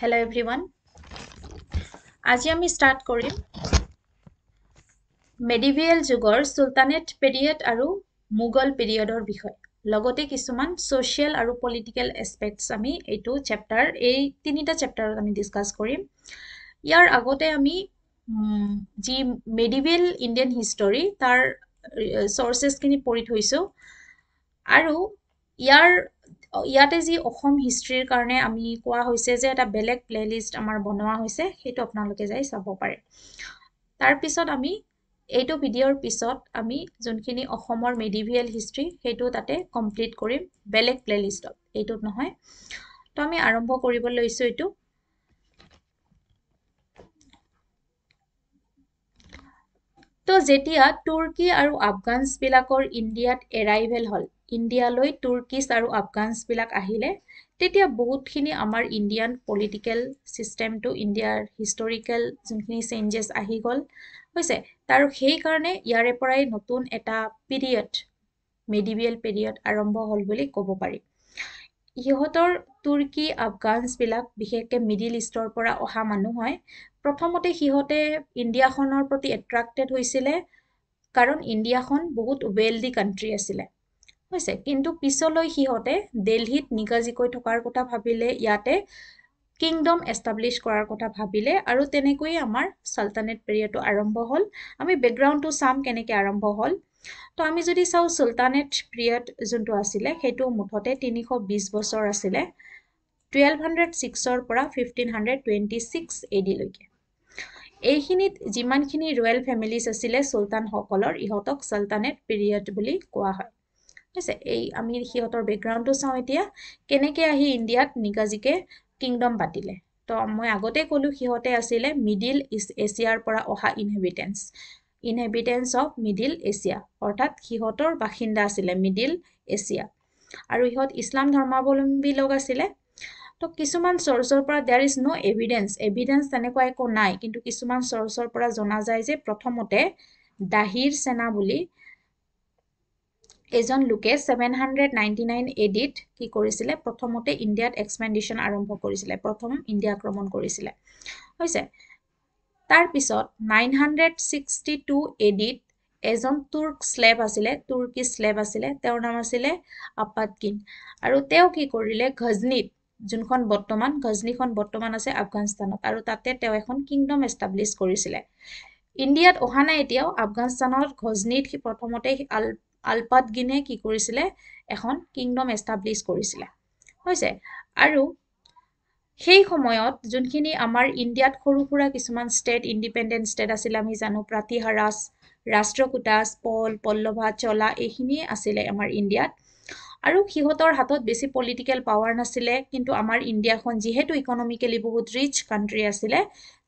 Hello' everyone আজি আমি start কৰিম মেডিভিয়েল যুগৰ চুলতানেট পেৰিয়ড আৰু মোগল পিৰিয়ডৰ বিষয়ে লগতে কিছুমান ছ'চিয়েল আৰু পলিটিকেল এছপেক্টছ আমি এইটো চেপ্টাৰ এই তিনিটা চেপ্টাৰত আমি ডিছকাছ কৰিম ইয়াৰ আগতে আমি যি মেডিভিয়েল ইণ্ডিয়ান হিষ্টৰী তাৰ চ'ৰ্চেছখিনি পঢ়ি থৈছোঁ আৰু ইয়াৰ ইয়াতে যি অসম হিষ্ট্ৰীৰ কাৰণে আমি কোৱা হৈছে যে এটা বেলেগ প্লে'লিষ্ট আমাৰ বনোৱা হৈছে সেইটো আপোনালোকে যাই চাব পাৰে তাৰপিছত আমি এইটো ভিডিঅ'ৰ পিছত আমি যোনখিনি অসমৰ মেডিভিয়েল হিষ্ট্ৰী সেইটো তাতে কমপ্লিট কৰিম বেলেগ প্লে'লিষ্টত এইটোত নহয় তো আমি আৰম্ভ কৰিব লৈছোঁ এইটো তো যেতিয়া তুৰ্কী আৰু আফগানছবিলাকৰ ইণ্ডিয়াত এৰাইভেল হ'ল ইণ্ডিয়ালৈ তুৰ্কিছ আৰু আফগানছবিলাক আহিলে তেতিয়া বহুতখিনি আমাৰ ইণ্ডিয়ান পলিটিকেল ছিষ্টেমটো ইণ্ডিয়াৰ হিষ্টৰিকেল যোনখিনি চেইঞ্জেছ আহি গ'ল হৈছে আৰু সেইকাৰণে ইয়াৰে পৰাই নতুন এটা পিৰিয়ড মেডিভিয়েল পিৰিয়ড আৰম্ভ হ'ল বুলি ক'ব পাৰি সিহঁতৰ তুৰ্কী আফগানছবিলাক বিশেষকৈ মিডিল ইষ্টৰ পৰা অহা মানুহ হয় প্ৰথমতে সিহঁতে ইণ্ডিয়াখনৰ প্ৰতি এট্ৰাক্টেড হৈছিলে কাৰণ ইণ্ডিয়াখন বহুত ৱেলডি কাণ্ট্ৰি আছিলে হৈছে কিন্তু পিছলৈ সিহঁতে দেলহিত নিগাজিকৈ থকাৰ কথা ভাবিলে ইয়াতে কিংডম এষ্টাব্লিছ কৰাৰ কথা ভাবিলে আৰু তেনেকৈয়ে আমাৰ চাল্টানেট পেৰিয়ডটো আৰম্ভ হ'ল আমি বেকগ্ৰাউণ্ডটো চাম কেনেকৈ আৰম্ভ হ'ল তো আমি যদি চাওঁ চুলতানেট পিৰিয়ড যোনটো আছিলে সেইটো মুঠতে তিনিশ বিছ বছৰ আছিলে টুৱেলভ হাণ্ড্ৰেড ছিক্সৰ পৰা fifteen hundred twenty six A ডিলৈকে এইখিনিত যিমানখিনি ৰয়েল ফেমিলিজ আছিলে চুলতানসকলৰ ইহঁতক চাল্টানেট পিৰিয়ড বুলি কোৱা হয় আছে এই আমি সিহঁতৰ বেকগ্ৰাউণ্ডটো চাওঁ এতিয়া কেনেকৈ আহি ইণ্ডিয়াত নিকাজীকে কিংডম পাতিলে তো মই আগতে ক'লোঁ সিহঁতে আছিলে মিডিল ইষ্ট এছিয়াৰ পৰা অহা inhabitants inhabitants of middle Asia অৰ্থাৎ সিহঁতৰ বাসিন্দা আছিলে মিডিল এছিয়া আৰু সিহঁত ইছলাম ধৰ্মাৱলম্বী লগ আছিলে তো কিছুমান চৰ্চৰ পৰা দেৰ ইজ ন' এভিডেঞ্চ এভিডেঞ্চ তেনেকুৱা একো নাই কিন্তু কিছুমান চৰ্চৰ পৰা জনা যায় যে প্ৰথমতে দাহিৰ চেনা বুলি এজন লোকে seven hundred ninety nine A কি কৰিছিলে প্ৰথমতে ইণ্ডিয়াত এক্সপেণ্ডিশ্যন আৰম্ভ কৰিছিলে প্ৰথম ইণ্ডিয়া আক্ৰমণ কৰিছিলে হৈছে তাৰপিছত নাইন হাণ্ড্ৰেড ছিক্সটি টু এডিত এজন তুৰ্ক শ্লেব আছিলে তুৰ্কী শ্লেব আছিলে তেওঁৰ নাম আছিলে আপাতকিন আৰু তেওঁ কি কৰিলে ঘজনীত যোনখন বৰ্তমান ঘজনীখন বৰ্তমান আছে আফগানিস্তানত আৰু তাতে তেওঁ এখন কিংডম এষ্টাব্লিছ কৰিছিলে ইণ্ডিয়াত অহা নাই এতিয়াও আফগানিস্তানত ঘজনীত সি প্ৰথমতে আল আলপাত গিনে কি কৰিছিলে এখন কিংডম এষ্টাব্লিছ কৰিছিলে হৈছে আৰু সেই সময়ত যোনখিনি আমাৰ ইণ্ডিয়াত সৰু সুৰা কিছুমান ষ্টেট ইণ্ডিপেণ্ডেণ্ট ষ্টেট আছিলে আমি জানো প্ৰাতিহাৰাজ ৰাষ্ট্ৰকূটাজ পল পল্লভা চলা এইখিনিয়ে আছিলে আমাৰ ইণ্ডিয়াত আৰু সিহঁতৰ হাতত বেছি পলিটিকেল পাৱাৰ নাছিলে কিন্তু আমাৰ ইণ্ডিয়াখন যিহেতু ইকনমিকেলি বহুত ৰিচ কাণ্ট্ৰি আছিলে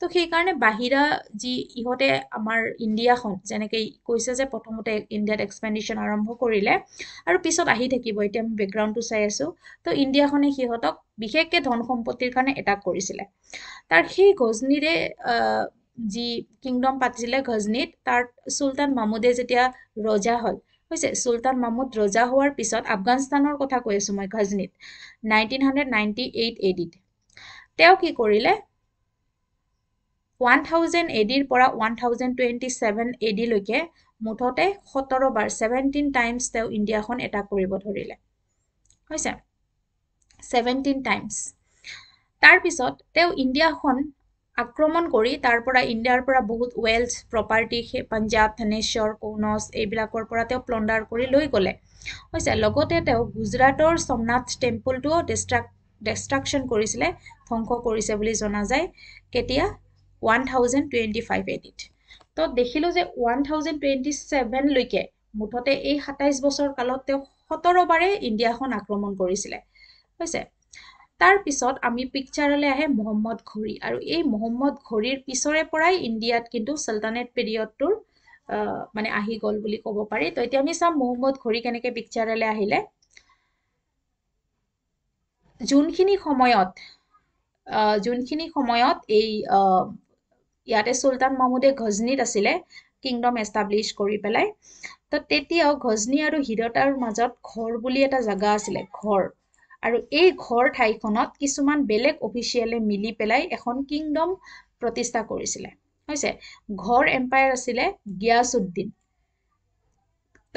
তো সেইকাৰণে বাহিৰা যি ইহঁতে আমাৰ ইণ্ডিয়াখন যেনেকৈ কৈছে যে প্ৰথমতে ইণ্ডিয়াত এক্সপেণ্ডিশ্যন আৰম্ভ কৰিলে আৰু পিছত আহি থাকিব এতিয়া আমি বেকগ্ৰাউণ্ডটো চাই আছোঁ তো ইণ্ডিয়াখনে সিহঁতক বিশেষকৈ ধন সম্পত্তিৰ কাৰণে এটাক কৰিছিলে তাৰ সেই গজনীৰে যি কিংডম পাতিছিলে গজনীত তাৰ চুলতান মামুদে যেতিয়া ৰজা হয় হৈছে চুলতান মহম্মদ ৰজা হোৱাৰ পিছত আফগানিস্তানৰ কথা কৈ আছোঁ মই গাজনিত নাইনটিন হাণ্ড্ৰেড নাইণ্টি এইট এডিত তেওঁ কি কৰিলে ওৱান থাউজেণ্ড এডিৰ পৰা ওৱান থাউজেণ্ড টুৱেণ্টি ছেভেন এডিলৈকে মুঠতে সোতৰবাৰ ছেভেণ্টিন টাইমছ তেওঁ ইণ্ডিয়াখন এটা কৰিব ধৰিলে হৈছে ছেভেণ্টিন টাইমছ তাৰপিছত তেওঁ ইণ্ডিয়াখন আক্ৰমণ কৰি তাৰ পৰা ইণ্ডিয়াৰ পৰা বহুত ৱেলথ প্ৰপাৰ্টি পাঞ্জাৱ থানেশ্বৰ কৌনচ এইবিলাকৰ পৰা তেওঁ প্লণ্ডাৰ কৰি লৈ গ'লে হৈছে লগতে তেওঁ গুজৰাটৰ সোমনাথ টেম্পলটোও ডিষ্ট্ৰাক ডেষ্ট্ৰাকশ্যন কৰিছিলে ধ্বংস কৰিছে বুলি জনা যায় কেতিয়া ওৱান থাউজেণ্ড টুৱেণ্টি ফাইভ এডিত তো দেখিলোঁ যে ওৱান থাউজেণ্ড টুৱেণ্টি ছেভেনলৈকে মুঠতে এই সাতাইছ বছৰ কালত তেওঁ সোতৰবাৰে ইণ্ডিয়াখন আক্ৰমণ কৰিছিলে হৈছে তাৰ পিছত আমি পিকচাৰলৈ আহে মহম্মদ ঘড়ী আৰু এই মহম্মদ ঘড়ীৰ পিছৰে পৰাই ইণ্ডিয়াত কিন্তু চুলতানেট পিৰিয়ডটোৰ মানে আহি গ'ল বুলি ক'ব পাৰি ত এতিয়া আমি চাম মহম্মদ ঘড়ী কেনেকে পিকচাৰলৈ আহিলে যোনখিনি সময়ত যোনখিনি সময়ত এই ইয়াতে চুলতান মহমুদে ঘজনীত আছিলে কিংডম এষ্টাব্লিছ কৰি পেলাই ত তেতিয়াও ঘজনী আৰু হিৰতাৰ মাজত ঘৰ বুলি এটা জেগা আছিলে ঘৰ আৰু এই ঘৰ ঠাইখনত কিছুমান বেলেগ অফিচিয়েলে মিলি পেলাই এখন কিংডম প্ৰতিষ্ঠা কৰিছিলে হৈছে ঘৰ এম্পায়াৰ আছিলে গিয়াছুদ্দিন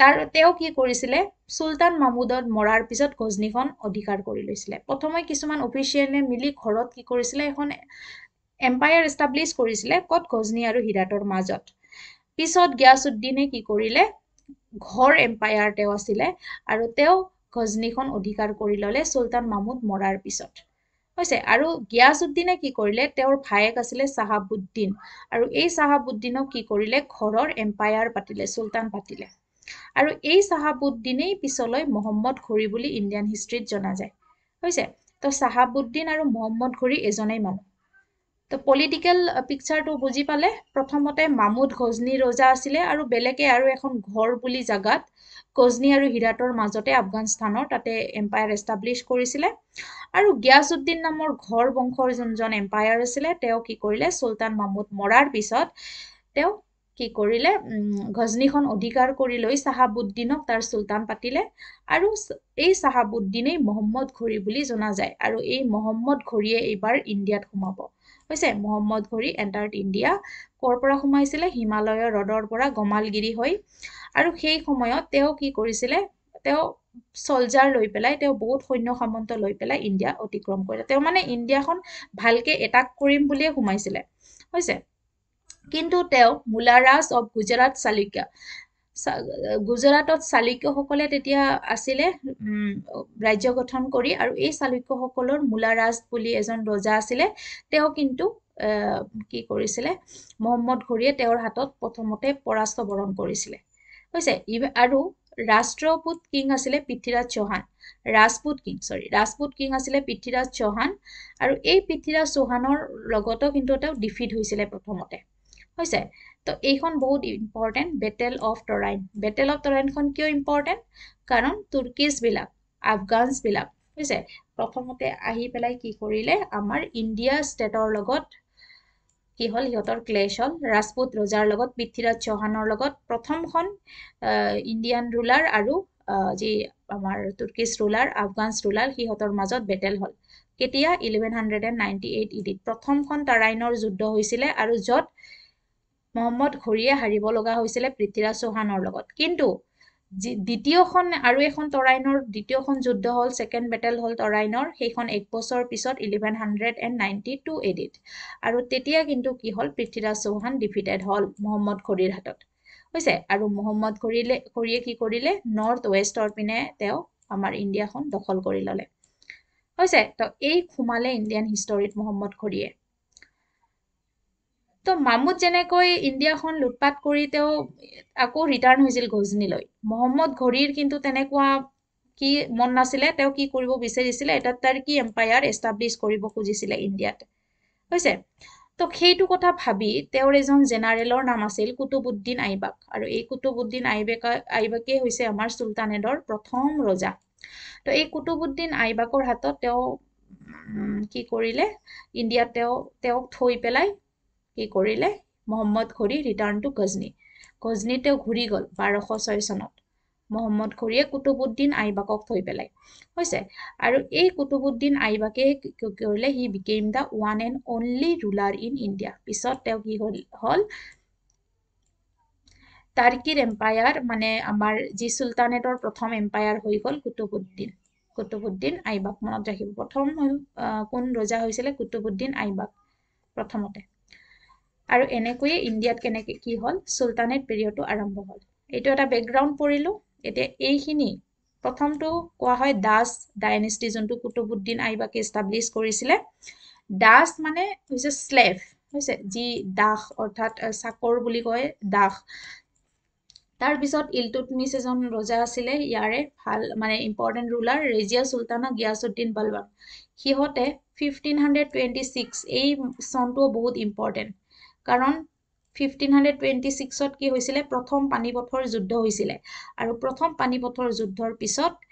তাৰ তেওঁ কি কৰিছিলে চুলতান মামুদত মৰাৰ পিছত গজনীখন অধিকাৰ কৰি লৈছিলে প্ৰথমে কিছুমান অফিচিয়েলে মিলি ঘৰত কি কৰিছিলে এখন এম্পায়াৰ এষ্টাব্লিছ কৰিছিলে ক'ত গজনী আৰু হীৰাটৰ মাজত পিছত গিয়াছুদ্দিনে কি কৰিলে ঘৰ এম্পায়াৰ তেওঁ আছিলে আৰু তেওঁ গজনীখন অধিকাৰ কৰি ল'লে চুলতান মামুদ মৰাৰ পিছত হৈছে আৰু গিয়াছুদ্দিনে কি কৰিলে তেওঁৰ ভায়েক আছিলে চাহাবুদ্দিন আৰু এই চাহাবুদ্দিনক কি কৰিলে ঘৰৰ এম্পায়াৰ পাতিলে চুলতান পাতিলে আৰু এই চাহাবুদ্দিনেই পিছলৈ মহম্মদ ঘড়ী বুলি ইণ্ডিয়ান হিষ্ট্ৰীত জনা যায় হৈছে তো চাহাবুদ্দিন আৰু মহম্মদ ঘড়ী এজনেই মানুহ তো পলিটিকেল পিকচাৰটো বুজি পালে প্ৰথমতে মামুদ ঘজনী ৰজা আছিলে আৰু বেলেগে আৰু এখন ঘৰ বুলি জাগাত কজনি আৰু হিৰাটৰ মাজতে আফগানিস্তানৰ তাতে এম্পায়াৰ এষ্টাব্লিছ কৰিছিলে আৰু গিয়াছউদ্দিন নামৰ ঘৰ বংশৰ যোনজন এম্পায়াৰ আছিলে তেওঁ কি কৰিলে চুলতান মামুদ মৰাৰ পিছত তেওঁ কি কৰিলে গজনিখন অধিকাৰ কৰি লৈ চাহাবুদ্দিনক তাৰ চুলতান পাতিলে আৰু এই চাহাবুদ্দিনেই মহম্মদ ঘড়ী বুলি জনা যায় আৰু এই মহম্মদ ঘড়ীয়ে এইবাৰ ইণ্ডিয়াত সোমাব হৈছে মহম্মদ ঘড়ী এণ্টাৰ্ট ইণ্ডিয়া ক'ৰ পৰা সোমাইছিলে হিমালয়ৰ হ্ৰদৰ পৰা গমালগিৰি হৈ আৰু সেই সময়ত তেওঁ কি কৰিছিলে তেওঁ চলজাৰ লৈ পেলাই তেওঁ বহুত সৈন্য সামন্ত লৈ পেলাই ইণ্ডিয়া অতিক্ৰম কৰিলে তেওঁ মানে ইণ্ডিয়াখন ভালকে এটাক কৰিম বুলিয়ে সোমাইছিলে হৈছে কিন্তু তেওঁ মুলাৰাজ অফ গুজৰাট চালুক্য গুজৰাটত চালুক্যসকলে তেতিয়া আছিলে ৰাজ্য গঠন কৰি আৰু এই চালুক্যসকলৰ মুলাৰাজ বুলি এজন ৰজা আছিলে তেওঁ কিন্তু কি কৰিছিলে মহম্মদ ঘৰীয়ে তেওঁৰ হাতত প্ৰথমতে পৰাস্ত বৰণ কৰিছিলে হৈছে আৰু ৰাষ্ট্ৰপুত কিং আছিলে পৃথ্বীৰাজ চৌহান ৰাজপুত কিং চৰি ৰাজপুত কিং আছিলে পৃথ্বীৰাজ চৌহান আৰু এই পৃথ্বীৰাজ চৌহানৰ লগতো কিন্তু তেওঁ ডিফিট হৈছিলে প্ৰথমতে হৈছে তো এইখন বহুত important battle of Tarain battle of টৰাইনখন কিয় ইম্পৰ্টেণ্ট কাৰণ তুৰ্কিছবিলাক আফগানছবিলাক হৈছে প্ৰথমতে আহি পেলাই কি কৰিলে আমাৰ ইণ্ডিয়া ষ্টেটৰ লগত কি হ'ল সিহঁতৰ ক্লেছ হ'ল ৰাজপুত ৰজাৰ লগত পৃথ্বীৰাজ চৌহানৰ লগত প্ৰথমখন ইণ্ডিয়ান ৰুলাৰ আৰু যি আমাৰ তুৰ্কিছ ৰুলাৰ আফগান ৰুলাৰ সিহঁতৰ মাজত বেটেল হ'ল কেতিয়া eleven hundred and ninety eight ইডিত প্ৰথমখন তাৰাইনৰ যুদ্ধ হৈছিলে আৰু য'ত মহম্মদ ঘড়ীয়ে হাৰিব লগা হৈছিলে পৃথ্বীৰাজ চৌহানৰ লগত কিন্তু দ্বিতীয়খন আৰু এখন তৰাইনৰ দ্বিতীয়খন যুদ্ধ হ'ল ছেকেণ্ড বেটেল হ'ল তৰাইনৰ সেইখন এক বছৰ পিছত eleven hundred and ninety two এডিট আৰু তেতিয়া কিন্তু কি হ'ল পৃথ্বীৰাজ চৌহান ডিফিটেড হ'ল মহম্মদ খৰিৰ হাতত হৈছে আৰু মহম্মদ খৰিলে খৰিয়ে কি কৰিলে নৰ্থ ৱেষ্টৰ পিনে তেওঁ আমাৰ ইণ্ডিয়াখন দখল কৰি ল'লে হৈছে ত এই সোমালে ইণ্ডিয়ান হিষ্টৰীত মহম্মদ খৰিয়ে তো মামুদ যেনেকৈ ইণ্ডিয়াখন লুটপাট কৰি তেওঁ আকৌ ৰিটাৰ্ণ হৈছিল গজনীলৈ মহম্মদ ঘড়ীৰ কিন্তু তেনেকুৱা কি মন নাছিলে তেওঁ কি কৰিব বিচাৰিছিলে এটা টাৰ্কি এম্পায়াৰ এষ্টাব্লিছ কৰিব খুজিছিলে ইণ্ডিয়াত হৈছে তো সেইটো কথা ভাবি তেওঁৰ এজন জেনেৰেলৰ নাম আছিল কুতুবুদ্দিন আইবাক আৰু এই কুতুবুদ্দিন আইবেক আইবাকেই হৈছে আমাৰ চুলতানেদৰ প্ৰথম ৰজা তো এই কুতুবুদ্দিন আইবাকৰ হাতত তেওঁ কি কৰিলে ইণ্ডিয়াত তেওঁ তেওঁক থৈ পেলাই কি কৰিলে মহম্মদ খৰী ৰিটাৰ্ণ টু গজনী গজনী তেওঁ ঘূৰি গ'ল বাৰশ ছয় চনত মহম্মদ খৰীয়ে কুতুবুদ্দিন আইবাকক থৈ পেলাই হৈছে আৰু এই কুতুবুদ্দিন আইবাকে কি কৰিলে he became the one and only ruler in India পিছত তেওঁ কি হ'ল হ'ল টাৰ্কিৰ এম্পায়াৰ মানে আমাৰ যি চুলতানেটৰ প্ৰথম এম্পায়াৰ হৈ গ'ল কুতুবুদ্দিন কুতুবুদ্দিন আইবাক মনত ৰাখিব প্ৰথম কোন ৰজা হৈছিলে কুতুবুদ্দিন আইবাক প্ৰথমতে আৰু এনেকৈয়ে ইণ্ডিয়াত কেনেকে কি হ'ল চুলতানেট পিৰিয়ডটো আৰম্ভ হ'ল এইটো এটা বেকগ্ৰাউণ্ড পঢ়িলোঁ এতিয়া এইখিনি প্ৰথমটো কোৱা হয় দাস ডাইনেষ্টি যোনটো কুটুবুদ্দিন আইবাকে ইষ্টাব্লিছ কৰিছিলে দাস মানে হৈছে শ্লেভ হৈছে যি দাস অৰ্থাৎ চাকৰ বুলি কয় দাস তাৰপিছত ইলটুটমিছ এজন ৰজা আছিলে ইয়াৰে ভাল মানে ইম্পৰ্টেণ্ট ৰুলাৰ ৰেজিয়া চুলতানা গিয়াছুদ্দিন বালৱান সিহঁতে ফিফটিন হাণ্ড্ৰেড টুৱেণ্টি ছিক্স এই চনটোও বহুত ইম্পৰ্টেণ্ট কাৰণ ফিফটিন হাণ্ড্ৰেড টুৱেণ্টি ছিক্সত কি হৈছিলে প্ৰথম পানীপথৰ যুদ্ধ হৈছিলে আৰু প্ৰথম পানীপথৰ যুদ্ধৰ পিছত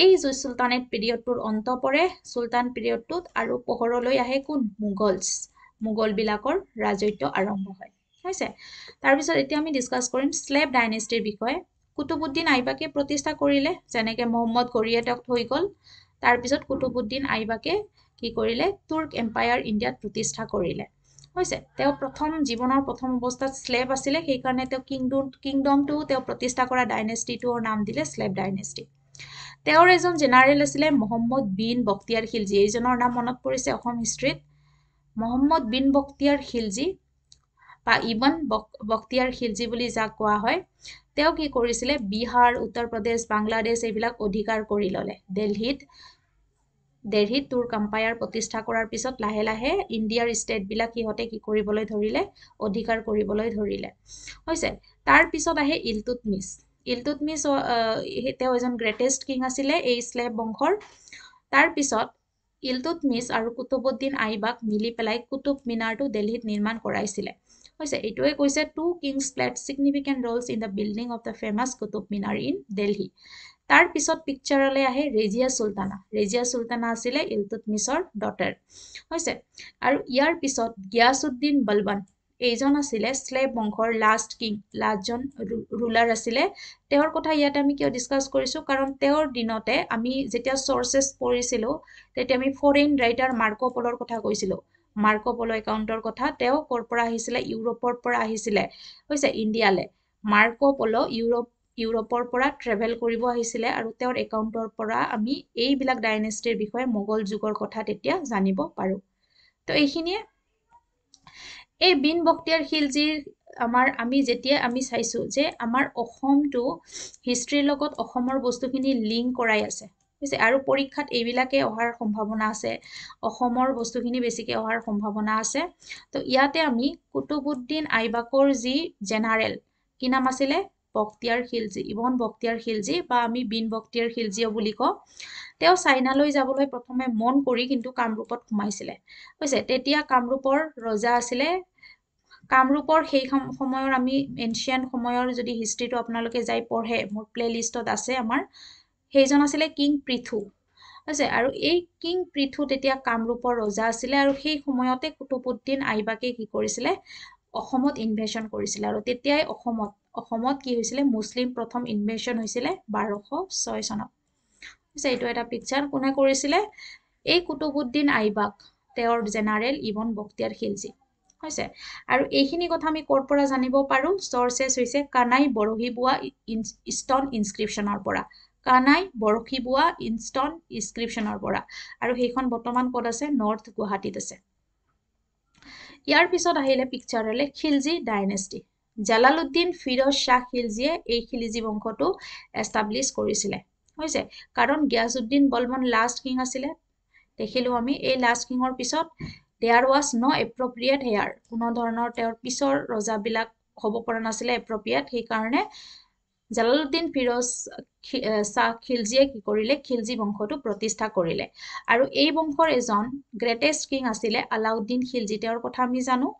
এই জুই চুলতানেট পিৰিয়ডটোৰ অন্ত পৰে চুলতান পিৰিয়ডটোত আৰু পোহৰলৈ আহে কোন মোগলছ মোগলবিলাকৰ ৰাজত্ব আৰম্ভ হয় হৈছে তাৰপিছত এতিয়া আমি ডিছকাছ কৰিম শ্লেব ডাইনেষ্টিৰ বিষয়ে কুতুবুদ্দিন আইবাকে প্ৰতিষ্ঠা কৰিলে যেনেকৈ মহম্মদ ঘৰিয়েটক থৈ গ'ল তাৰপিছত কুতুবুদ্দিন আইবাকে কি কৰিলে তুৰ্ক এম্পায়াৰ ইণ্ডিয়াত প্ৰতিষ্ঠা কৰিলে হৈছে তেওঁ প্ৰথম জীৱনৰ প্ৰথম অৱস্থাত শ্লেব আছিলে সেইকাৰণে তেওঁ কিংড কিংডমটো তেওঁ প্ৰতিষ্ঠা কৰা ডাইনেষ্টিটোৰ নাম দিলে শ্লেব ডাইনেষ্টি তেওঁৰ এজন জেনেৰেল আছিলে মহম্মদ বিন বক্তিয়াৰ খিলজী এইজনৰ নাম মনত পৰিছে অসম হিষ্ট্ৰীত মহম্মদ বিন বক্তিয়াৰ খিলজী বা ইবন বক্তিয়াৰ খিলজী বুলি যাক কোৱা হয় তেওঁ কি কৰিছিলে বিহাৰ উত্তৰ প্ৰদেশ বাংলাদেশ এইবিলাক অধিকাৰ কৰি ল'লে দেলহিত দেৰিত তুৰ্ক কম্পায়াৰ প্ৰতিষ্ঠা কৰাৰ পিছত লাহে লাহে ইণ্ডিয়াৰ ষ্টেটবিলাক সিহঁতে কি কৰিবলৈ ধৰিলে অধিকাৰ কৰিবলৈ ধৰিলে হৈছে তাৰপিছত আহে ইলটুটমিচ ইলটুটমিচ তেওঁ এজন গ্ৰেটেষ্ট কিং আছিলে এই শ্লেব বংশৰ তাৰপিছত ইলটুটমিচ আৰু কুতুবুদ্দিন আইবাক মিলি পেলাই কুতুব মিনাৰটো দেলহিত নিৰ্মাণ কৰাইছিলে হৈছে এইটোৱে কৈছে two kings played significant roles in the building of the famous Qutub Minar in Delhi তাৰপিছত পিকচাৰলৈ আহে ৰেজিয়া চুলতানা ৰেজিয়া চুলতানা আছিলে ইলটুটমিছৰ ডটাৰ হৈছে আৰু ইয়াৰ পিছত গিয়াছুদ্দিন বলবন এইজন আছিলে শ্লেব বংশৰ লাষ্ট কিং লাষ্টজন ৰুলাৰ আছিলে তেওঁৰ কথা ইয়াতে আমি কিয় ডিছকাছ কৰিছোঁ কাৰণ তেওঁৰ দিনতে আমি যেতিয়া চৰ্চেছ পঢ়িছিলোঁ তেতিয়া আমি ফৰেইন ৰাইটাৰ মাৰ্ক পলৰ কথা কৈছিলোঁ মাৰ্ক পল' একাউণ্টৰ কথা তেওঁ ক'ৰ পৰা আহিছিলে ইউৰোপৰ পৰা আহিছিলে হৈছে ইণ্ডিয়ালৈ মাৰ্ক পল' ইউৰোপ ইউৰোপৰ পৰা ট্ৰেভেল কৰিব আহিছিলে আৰু তেওঁৰ একাউণ্টৰ পৰা আমি এইবিলাক ডাইনেষ্টিৰ বিষয়ে মোগল যুগৰ কথা তেতিয়া জানিব পাৰোঁ তো এইখিনিয়ে এই বিন বক্তিয়াৰ শিলজীৰ আমাৰ আমি যেতিয়া আমি চাইছোঁ যে আমাৰ অসমটো হিষ্ট্ৰীৰ লগত অসমৰ বস্তুখিনি লিংক কৰাই আছে বুজিছে আৰু পৰীক্ষাত এইবিলাকে অহাৰ সম্ভাৱনা আছে অসমৰ বস্তুখিনি বেছিকৈ অহাৰ সম্ভাৱনা আছে তো ইয়াতে আমি কুটুবুদ্দিন আইবাকৰ যি জেনাৰেল কি নাম আছিলে বক্তিয়াৰ খিলজী ইবন বক্তিয়াৰ খিলজী বা আমি বিন বক্তিয়াৰ খিলজীয় বুলি কওঁ তেওঁ চাইনালৈ যাবলৈ প্ৰথমে মন কৰি কিন্তু কামৰূপত সোমাইছিলে হৈছে তেতিয়া কামৰূপৰ ৰজা আছিলে কামৰূপৰ সেই সময়ৰ আমি এনচিয়েণ্ট সময়ৰ যদি হিষ্ট্ৰীটো আপোনালোকে যাই পঢ়ে মোৰ প্লে'লিষ্টত আছে আমাৰ সেইজন আছিলে কিং পৃথু হৈছে আৰু এই কিং পৃথু তেতিয়া কামৰূপৰ ৰজা আছিলে আৰু সেই সময়তে কুটুবুদ্দিন আইবাকে কি কৰিছিলে অসমত ইনভেশ্যন কৰিছিলে আৰু তেতিয়াই অসমত অসমত কি হৈছিলে মুছলিম প্ৰথম ইনভেশ্যন হৈছিলে বাৰশ ছয় চনত আচ্ছা এইটো এটা পিকচাৰ কোনে কৰিছিলে এই কুটুবুদ্দিন আইবাক তেওঁৰ জেনেৰেল ইভন বক্তিয়াৰ খিলজি হৈছে আৰু এইখিনি কথা আমি ক'ৰ পৰা জানিব পাৰোঁ চৰ্চেছ হৈছে কানাই বৰশী বোৱা ষ্টন ইনস্ক্ৰিপশ্যনৰ পৰা কানাই বৰশী বোৱা ইনষ্টন ইনস্ক্ৰিপশ্যনৰ পৰা আৰু সেইখন বৰ্তমান ক'ত আছে নৰ্থ গুৱাহাটীত আছে ইয়াৰ পিছত আহিলে পিকচাৰলৈ খিলজি ডাইনেষ্টি জালালুদ্দিন ফিৰোজ শ্বাহ খিলজীয়ে এই খিলিজী বংশটো এষ্টাব্লিছ কৰিছিলে হৈছে কাৰণ গিয়াছুদ্দিন বলমন লাষ্ট কিং আছিলে দেখিলো আমি এই লাষ্ট কিঙৰ পিছত there was no appropriate heir কোনো ধৰণৰ তেওঁৰ পিছৰ ৰজাবিলাক হ'ব পৰা নাছিলে এপ্ৰপ্ৰিয়েট সেইকাৰণে জালালুদ্দিন ফিৰোজ শ্বাহ খিলজীয়ে কি কৰিলে খিলজি বংশটো প্ৰতিষ্ঠা কৰিলে আৰু এই বংশৰ এজন গ্ৰেটেষ্ট কিং আছিলে আলাউদ্দিন খিলজী তেওঁৰ কথা আমি জানো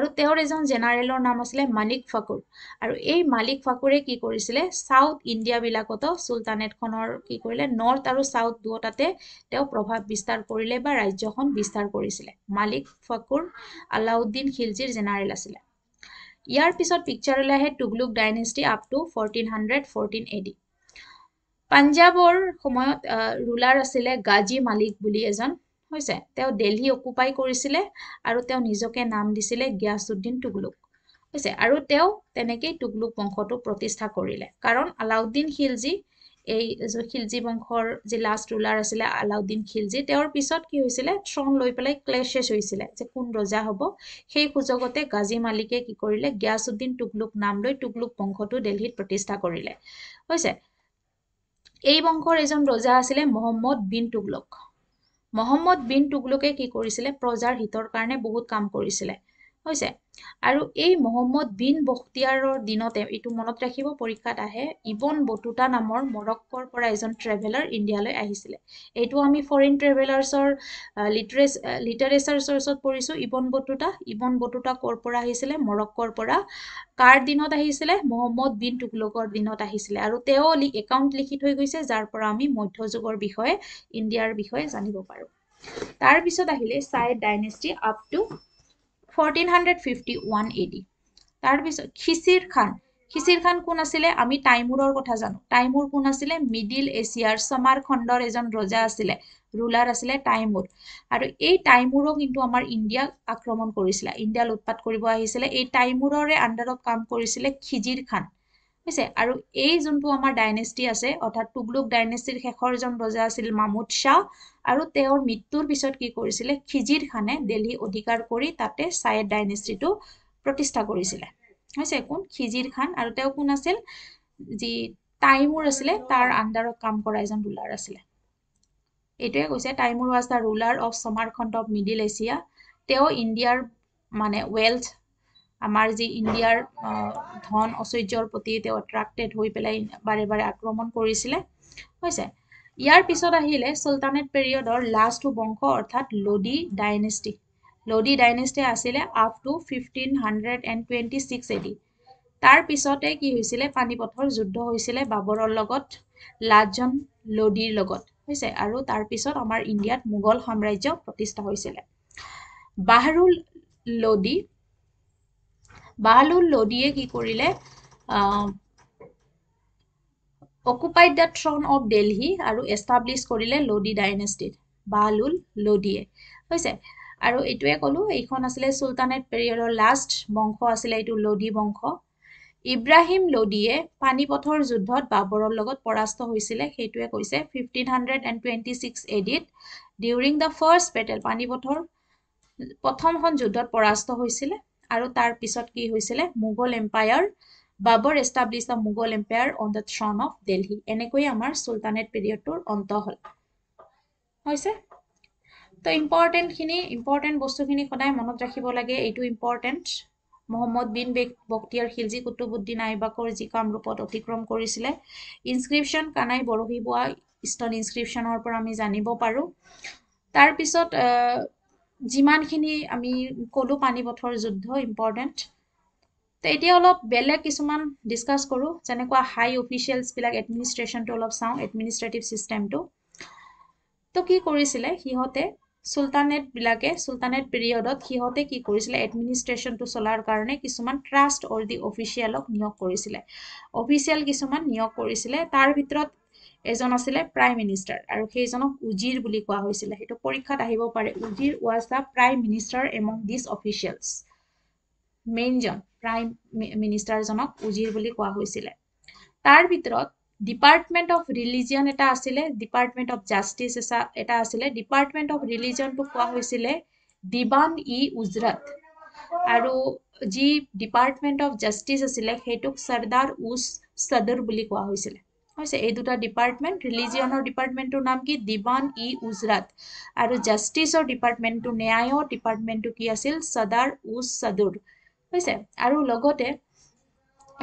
আৰু তেওঁৰ এজন জেনেৰেলৰ নাম আছিলে মালিক ফাকুৰ আৰু এই মালিক ফাকুৰে কি কৰিছিলে ছাউথ ইণ্ডিয়াবিলাকতো চুলতানেটখনৰ কি কৰিলে নৰ্থ আৰু ছাউথ দুটাতে তেওঁ প্ৰভাৱ বিস্তাৰ কৰিলে বা ৰাজ্যখন বিস্তাৰ কৰিছিলে মালিক ফাকুৰ আলাউদ্দিন খিলজীৰ জেনেৰেল আছিলে ইয়াৰ পিছত পিকচাৰলৈ আহে Tughluq dynasty up to fourteen hundred fourteen A পাঞ্জাৱৰ সময়ত ৰুলাৰ আছিলে গাজী মালিক বুলি এজন হৈছে তেওঁ দেলহি অকুপাই কৰিছিলে আৰু তেওঁ নিজকে নাম দিছিলে গিয়াছুদ্দিন টুগলুক হৈছে আৰু তেওঁ তেনেকেই টুগলুক বংশটো প্ৰতিষ্ঠা কৰিলে কাৰণ আলাউদ্দিন খিলজী এই খিলজি বংশৰ যি লাষ্ট ৰুলাৰ আছিলে আলাউদ্দিন খিলজি তেওঁৰ পিছত কি হৈছিলে থ্ৰন লৈ পেলাই ক্লেচেছ হৈছিলে যে কোন ৰজা হ'ব সেই সুযোগতে গাজী মালিকে কি কৰিলে গিয়াছুদ্দিন তুগলুক নাম লৈ তুগলুক বংশটো দেলহিত প্ৰতিষ্ঠা কৰিলে হৈছে এই বংশৰ এজন ৰজা আছিলে মহম্মদ বিন তুগলুক মহম্মদ বিন তুগলুকে কি কৰিছিলে প্ৰজাৰ হিতৰ কাৰণে বহুত কাম কৰিছিলে হৈছে আৰু এই মহম্মদ বিন বখতিয়াৰৰ দিনতে এইটো মনত ৰাখিব পৰীক্ষাত আহে ইবন বটুতা নামৰ মৰক্কৰ পৰা এজন ট্ৰেভেলাৰ ইণ্ডিয়ালৈ আহিছিলে এইটো আমি ফৰেন ট্ৰেভেলাৰ্ছৰ লিটাৰেচ লিটাৰেচাৰ চৰ্চত পঢ়িছোঁ ইবন বটুতা ইবন বটুতা ক'ৰ পৰা আহিছিলে মৰক্কৰ পৰা কাৰ দিনত আহিছিলে মহম্মদ বিন তুগলকৰ দিনত আহিছিলে আৰু তেওঁ একাউণ্ট লিখি থৈ গৈছে যাৰ পৰা আমি মধ্যযুগৰ বিষয়ে ইণ্ডিয়াৰ বিষয়ে জানিব পাৰোঁ তাৰপিছত আহিলে চাই ডাইনেষ্টি আপ টু 1450-180. তাৰপিছত খিচিৰ খান খিচিৰ খান কোন আছিলে আমি টাইমুৰৰ কথা জানো টাইমুৰ কোন আছিলে মিডিল এছিয়াৰ সমাৰখণ্ডৰ এজন ৰজা আছিলে ৰুলাৰ আছিলে টাইমুৰ আৰু এই টাইমুৰো কিন্তু আমাৰ ইণ্ডিয়াক আক্ৰমণ কৰিছিলে ইণ্ডিয়াত উৎপাত কৰিব আহিছিলে এই টাইমুৰৰে আণ্ডাৰত কাম কৰিছিলে খিজিৰ খান হৈছে আৰু এই যোনটো আমাৰ ডাইনেষ্টি আছে অৰ্থাৎ তুগলুক ডাইনেষ্টিৰ শেষৰ ৰজা আছিল মামুদ শ্বাহ আৰু তেওঁৰ মৃত্যুৰ পিছত কি কৰিছিলে খিজিৰ খানে দেলহী অধিকাৰ কৰি তাতে ছায়েদ ডাইনেষ্টিটো প্ৰতিষ্ঠা কৰিছিলে হৈছে কোন খিজিৰ খান আৰু তেওঁ কোন আছিল যি টাইমুৰ আছিলে তাৰ আণ্ডাৰত কাম কৰা এজন ৰুলাৰ আছিলে এইটোৱে কৈছে Timur was the ruler of Samarkand of middle Asia তেওঁ ইণ্ডিয়াৰ মানে ৱেলথ আমাৰ যি ইণ্ডিয়াৰ ধন ঐশ্বৰ্যৰ প্ৰতি তেওঁ এট্ৰাক্টেড হৈ পেলাই বাৰে বাৰে আক্ৰমণ কৰিছিলে হৈছে ইয়াৰ পিছত আহিলে চুলতানেট পেৰিয়ডৰ লাষ্ট বংশ অৰ্থাৎ লডি ডাইনেষ্টি লডি ডাইনেষ্টি আছিলে up to fifteen hundred and twenty six AD তাৰ পিছতে কি হৈছিলে পানীপথৰ যুদ্ধ হৈছিলে বাবৰৰ লগত লাজন লডিৰ লগত হৈছে আৰু তাৰপিছত আমাৰ ইণ্ডিয়াত মোগল সাম্ৰাজ্য প্ৰতিষ্ঠা হৈছিলে বাহৰুল লডি বাহলুল লডিয়ে কি কৰিলে occupied the throne of Delhi আৰু এস্টাব্লিশ করিলে লডি ডাইনেষ্টিত বাহলুল লডিয়ে হয়েছে আর এইটাই কলো এইখন আছিলে চুলতানেট পেরিয়ডর লাষ্ট বংশ আছিলে এইটো লডি বংশ ইব্ৰাহিম লডিয়ে পানীপথৰ যুদ্ধত বাবৰৰ লগত পৰাস্ত হৈছিলে সেইটোৱে কৈছে fifteen hundred and twenty six এডিট ডিউৰিং দ্য ফাৰ্ষ্ট বেটেল পানীপথৰ প্ৰথমখন যুদ্ধত পৰাস্ত হৈছিলে আৰু তাৰ পিছত কি হৈছিলে Mughal empire Babur establish the Mughal empire on the throne of Delhi এনেকৈয়ে আমাৰ চুলতানেট পিৰিয়ডটোৰ অন্ত হ'ল হৈছে তো ইম্পৰ্টেণ্টখিনি ইম্পৰ্টেণ্ট বস্তুখিনি সদায় মনত ৰাখিব লাগে এইটো ইম্পৰ্টেণ্ট মহম্মদ বিন বেগ বক্তিয়াৰ খিলজি কুতুবুদ্দিন আইবাকৰ যি কাম ৰূপত অতিক্ৰম কৰিছিলে ইনস্ক্ৰিপশ্যন কানাই বৰহী বোৱা ইষ্টাৰ্ণ ইনস্ক্ৰিপশ্যনৰ পৰা আমি জানিব পাৰোঁ তাৰপিছত যিমানখিনি আমি ক'লো পানী পথৰ যুদ্ধ ইম্পৰ্টেণ্ট তো এতিয়া অলপ বেলেগ কিছুমান ডিছকাছ কৰোঁ যেনেকুৱা হাই অফিচিয়েলছবিলাক এডমিনিষ্ট্ৰেশ্যনটো অলপ চাওঁ এডমিনিষ্ট্ৰেটিভ ছিষ্টেমটো তো কি কৰিছিলে সিহঁতে চুলতানেটবিলাকে চুলতানেট পিৰিয়ডত সিহঁতে কি কৰিছিলে এডমিনিষ্ট্ৰেশ্যনটো চলাৰ কাৰণে কিছুমান ট্ৰাষ্ট অৰ দি অফিচিয়েলক নিয়োগ কৰিছিলে অফিচিয়েল কিছুমান নিয়োগ কৰিছিলে তাৰ ভিতৰত এজন আছিলে প্ৰাইম মিনিষ্টাৰ আৰু সেইজনক উজিৰ বুলি কোৱা হৈছিলে সেইটো পৰীক্ষাত আহিব পাৰে wazir was the prime minister among this officials মেইনজন প্ৰাইম মিনিষ্টাৰজনক উজিৰ বুলি কোৱা হৈছিলে তাৰ ভিতৰত ডিপাৰ্টমেণ্ট অফ ৰিলিজন এটা আছিলে ডিপাৰ্টমেণ্ট অফ জাষ্টিছ এটা আছিলে ডিপাৰ্টমেণ্ট অফ ৰিলিজনটো কোৱা হৈছিলে দিবান ই উজৰত আৰু যি ডিপাৰ্টমেণ্ট অফ জাষ্টিছ আছিলে সেইটোক চৰ্দাৰ উজ চদৰ বুলি কোৱা হৈছিলে হৈছে এই দুটা ডিপাৰ্টমেণ্ট ৰিলিজিয়নৰ ডিপাৰ্টমেণ্টটোৰ নাম কি দিৱান ই উজৰাট আৰু জাষ্টিছৰ ডিপাৰ্টমেণ্টটো ন্যায়ৰ ডিপাৰ্টমেণ্টটো কি আছিল চদাৰ উজ চাদুৰ হৈছে আৰু লগতে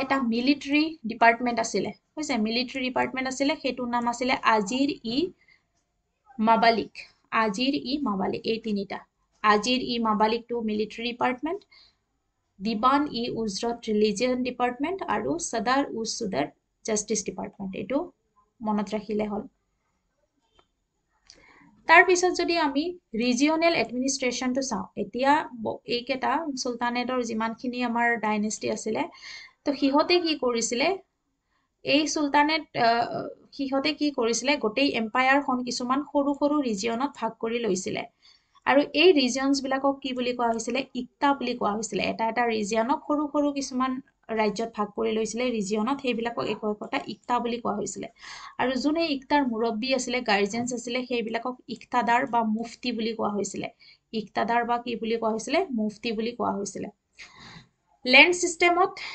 এটা মিলিটেৰী ডিপাৰ্টমেণ্ট আছিলে হৈছে মিলিটেৰী ডিপাৰ্টমেণ্ট আছিলে সেইটোৰ নাম আছিলে আজিৰ ই মাবালিক আজিৰ ই মাবালিক এই তিনিটা আজিৰ ই মাবালিকটো মিলিটেৰী ডিপাৰ্টমেণ্ট দিৱান ই উজৰত ৰিলিজিয়ন ডিপাৰ্টমেণ্ট আৰু চদাৰ উজ চুদাৰ জাষ্টিছ ডিপাৰ্টমেণ্ট এইটো মনত ৰাখিলে হ'ল তাৰপিছত যদি আমি ৰিজিয়নেল এডমিনিষ্ট্ৰেশ্যনটো চাওঁ এতিয়া এইকেইটা চুলতানেটৰ যিমানখিনি আমাৰ ডাইনেষ্টি আছিলে তো সিহঁতে কি কৰিছিলে এই চুলতানেট সিহঁতে কি কৰিছিলে গোটেই এম্পায়াৰখন কিছুমান সৰু সৰু ৰিজিয়নত ভাগ কৰি লৈছিলে আৰু এই বিলাকক কি বুলি কোৱা হৈছিলে ইকটা বুলি কোৱা হৈছিলে এটা এটা ৰিজিয়নক সৰু সৰু কিছুমান ৰাজ্যত ভাগ কৰি লৈছিলে ৰিজিয়নত সেইবিলাকক একো একোটা ইকটা বুলি কোৱা হৈছিলে আৰু যোনে ইকটাৰ মুৰব্বী আছিলে গাৰ্জেঞ্চ আছিলে সেইবিলাকক ইকটাদাৰ বা মুফটি বুলি কোৱা হৈছিলে ইকটাদাৰ বা কি বুলি কোৱা হৈছিলে মুফতি বুলি কোৱা হৈছিলে লেণ্ড ছিষ্টেমত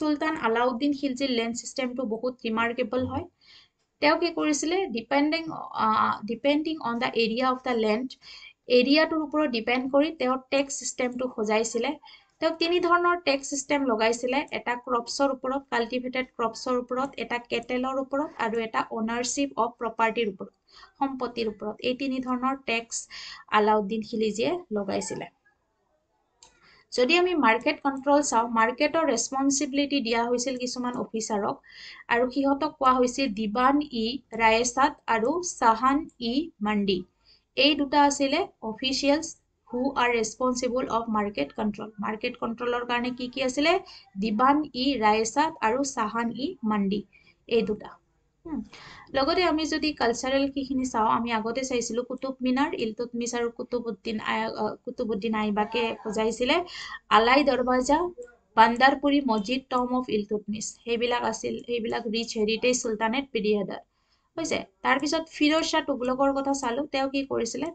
চুলতান আলাউদ্দিন খিলজীৰ লেণ্ড ছিষ্টেমটো বহুত ৰিমাৰ্কেবল হয় তেওঁ কি কৰিছিলে depending depending on the area of the land এৰিয়াটোৰ ওপৰত ডিপেণ্ড কৰি তেওঁ টেক্স চিষ্টেমটো সজাইছিলে তেওঁ তিনি ধৰণৰ টেক্স চিষ্টেম লগাইছিলে এটা ক্ৰপছৰ ওপৰত কাল্টিভেটেড ক্ৰপছৰ ওপৰত এটা কেটেলৰ ওপৰত আৰু এটা অ'নাৰশ্বিপ অফ প্ৰপাৰ্টিৰ ওপৰত সম্পত্তিৰ ওপৰত এই তিনি ধৰণৰ টেক্স আলাউদ্দিন খিলিজীয়ে লগাইছিলে যদি আমি মাৰ্কেট কণ্ট্ৰল চাওঁ মাৰ্কেটৰ ৰেচপনচিবিলিটি দিয়া হৈছিল কিছুমান অফিচাৰক আৰু সিহঁতক কোৱা হৈছিল দিবান ই ৰায়েচাদ আৰু চাহান ই মাণ্ডি এই দুটা আছিলে officials who are responsible of market control market কণ্ট্ৰলৰ কাৰণে কি কি আছিলে দিবান ই ৰায়েচাদ আৰু চাহান ই মাণ্ডি এই দুটা লগতে আমি যদি কালচাৰেল কিখিনি চাওঁ আমি আগতে চাইছিলোঁ কুটুব মিনাৰ ইলটুটমিচ আৰু কুটুবুদ্দিন আই কুটুবুদ্দিন আইবাকে বজাইছিলে আলাই দৰৱাজা বান্দাৰপুৰী মছজিদ টম অফ ইলটুটমিচ সেইবিলাক আছিল সেইবিলাক ৰিচ হেৰিটেজ চুলতানেট পিৰিয়াদাৰ হৈছে তাৰপিছত ফিৰোজ শ্বাহ তুগলকৰ কথা চালো তেওঁ কি কৰিছিলে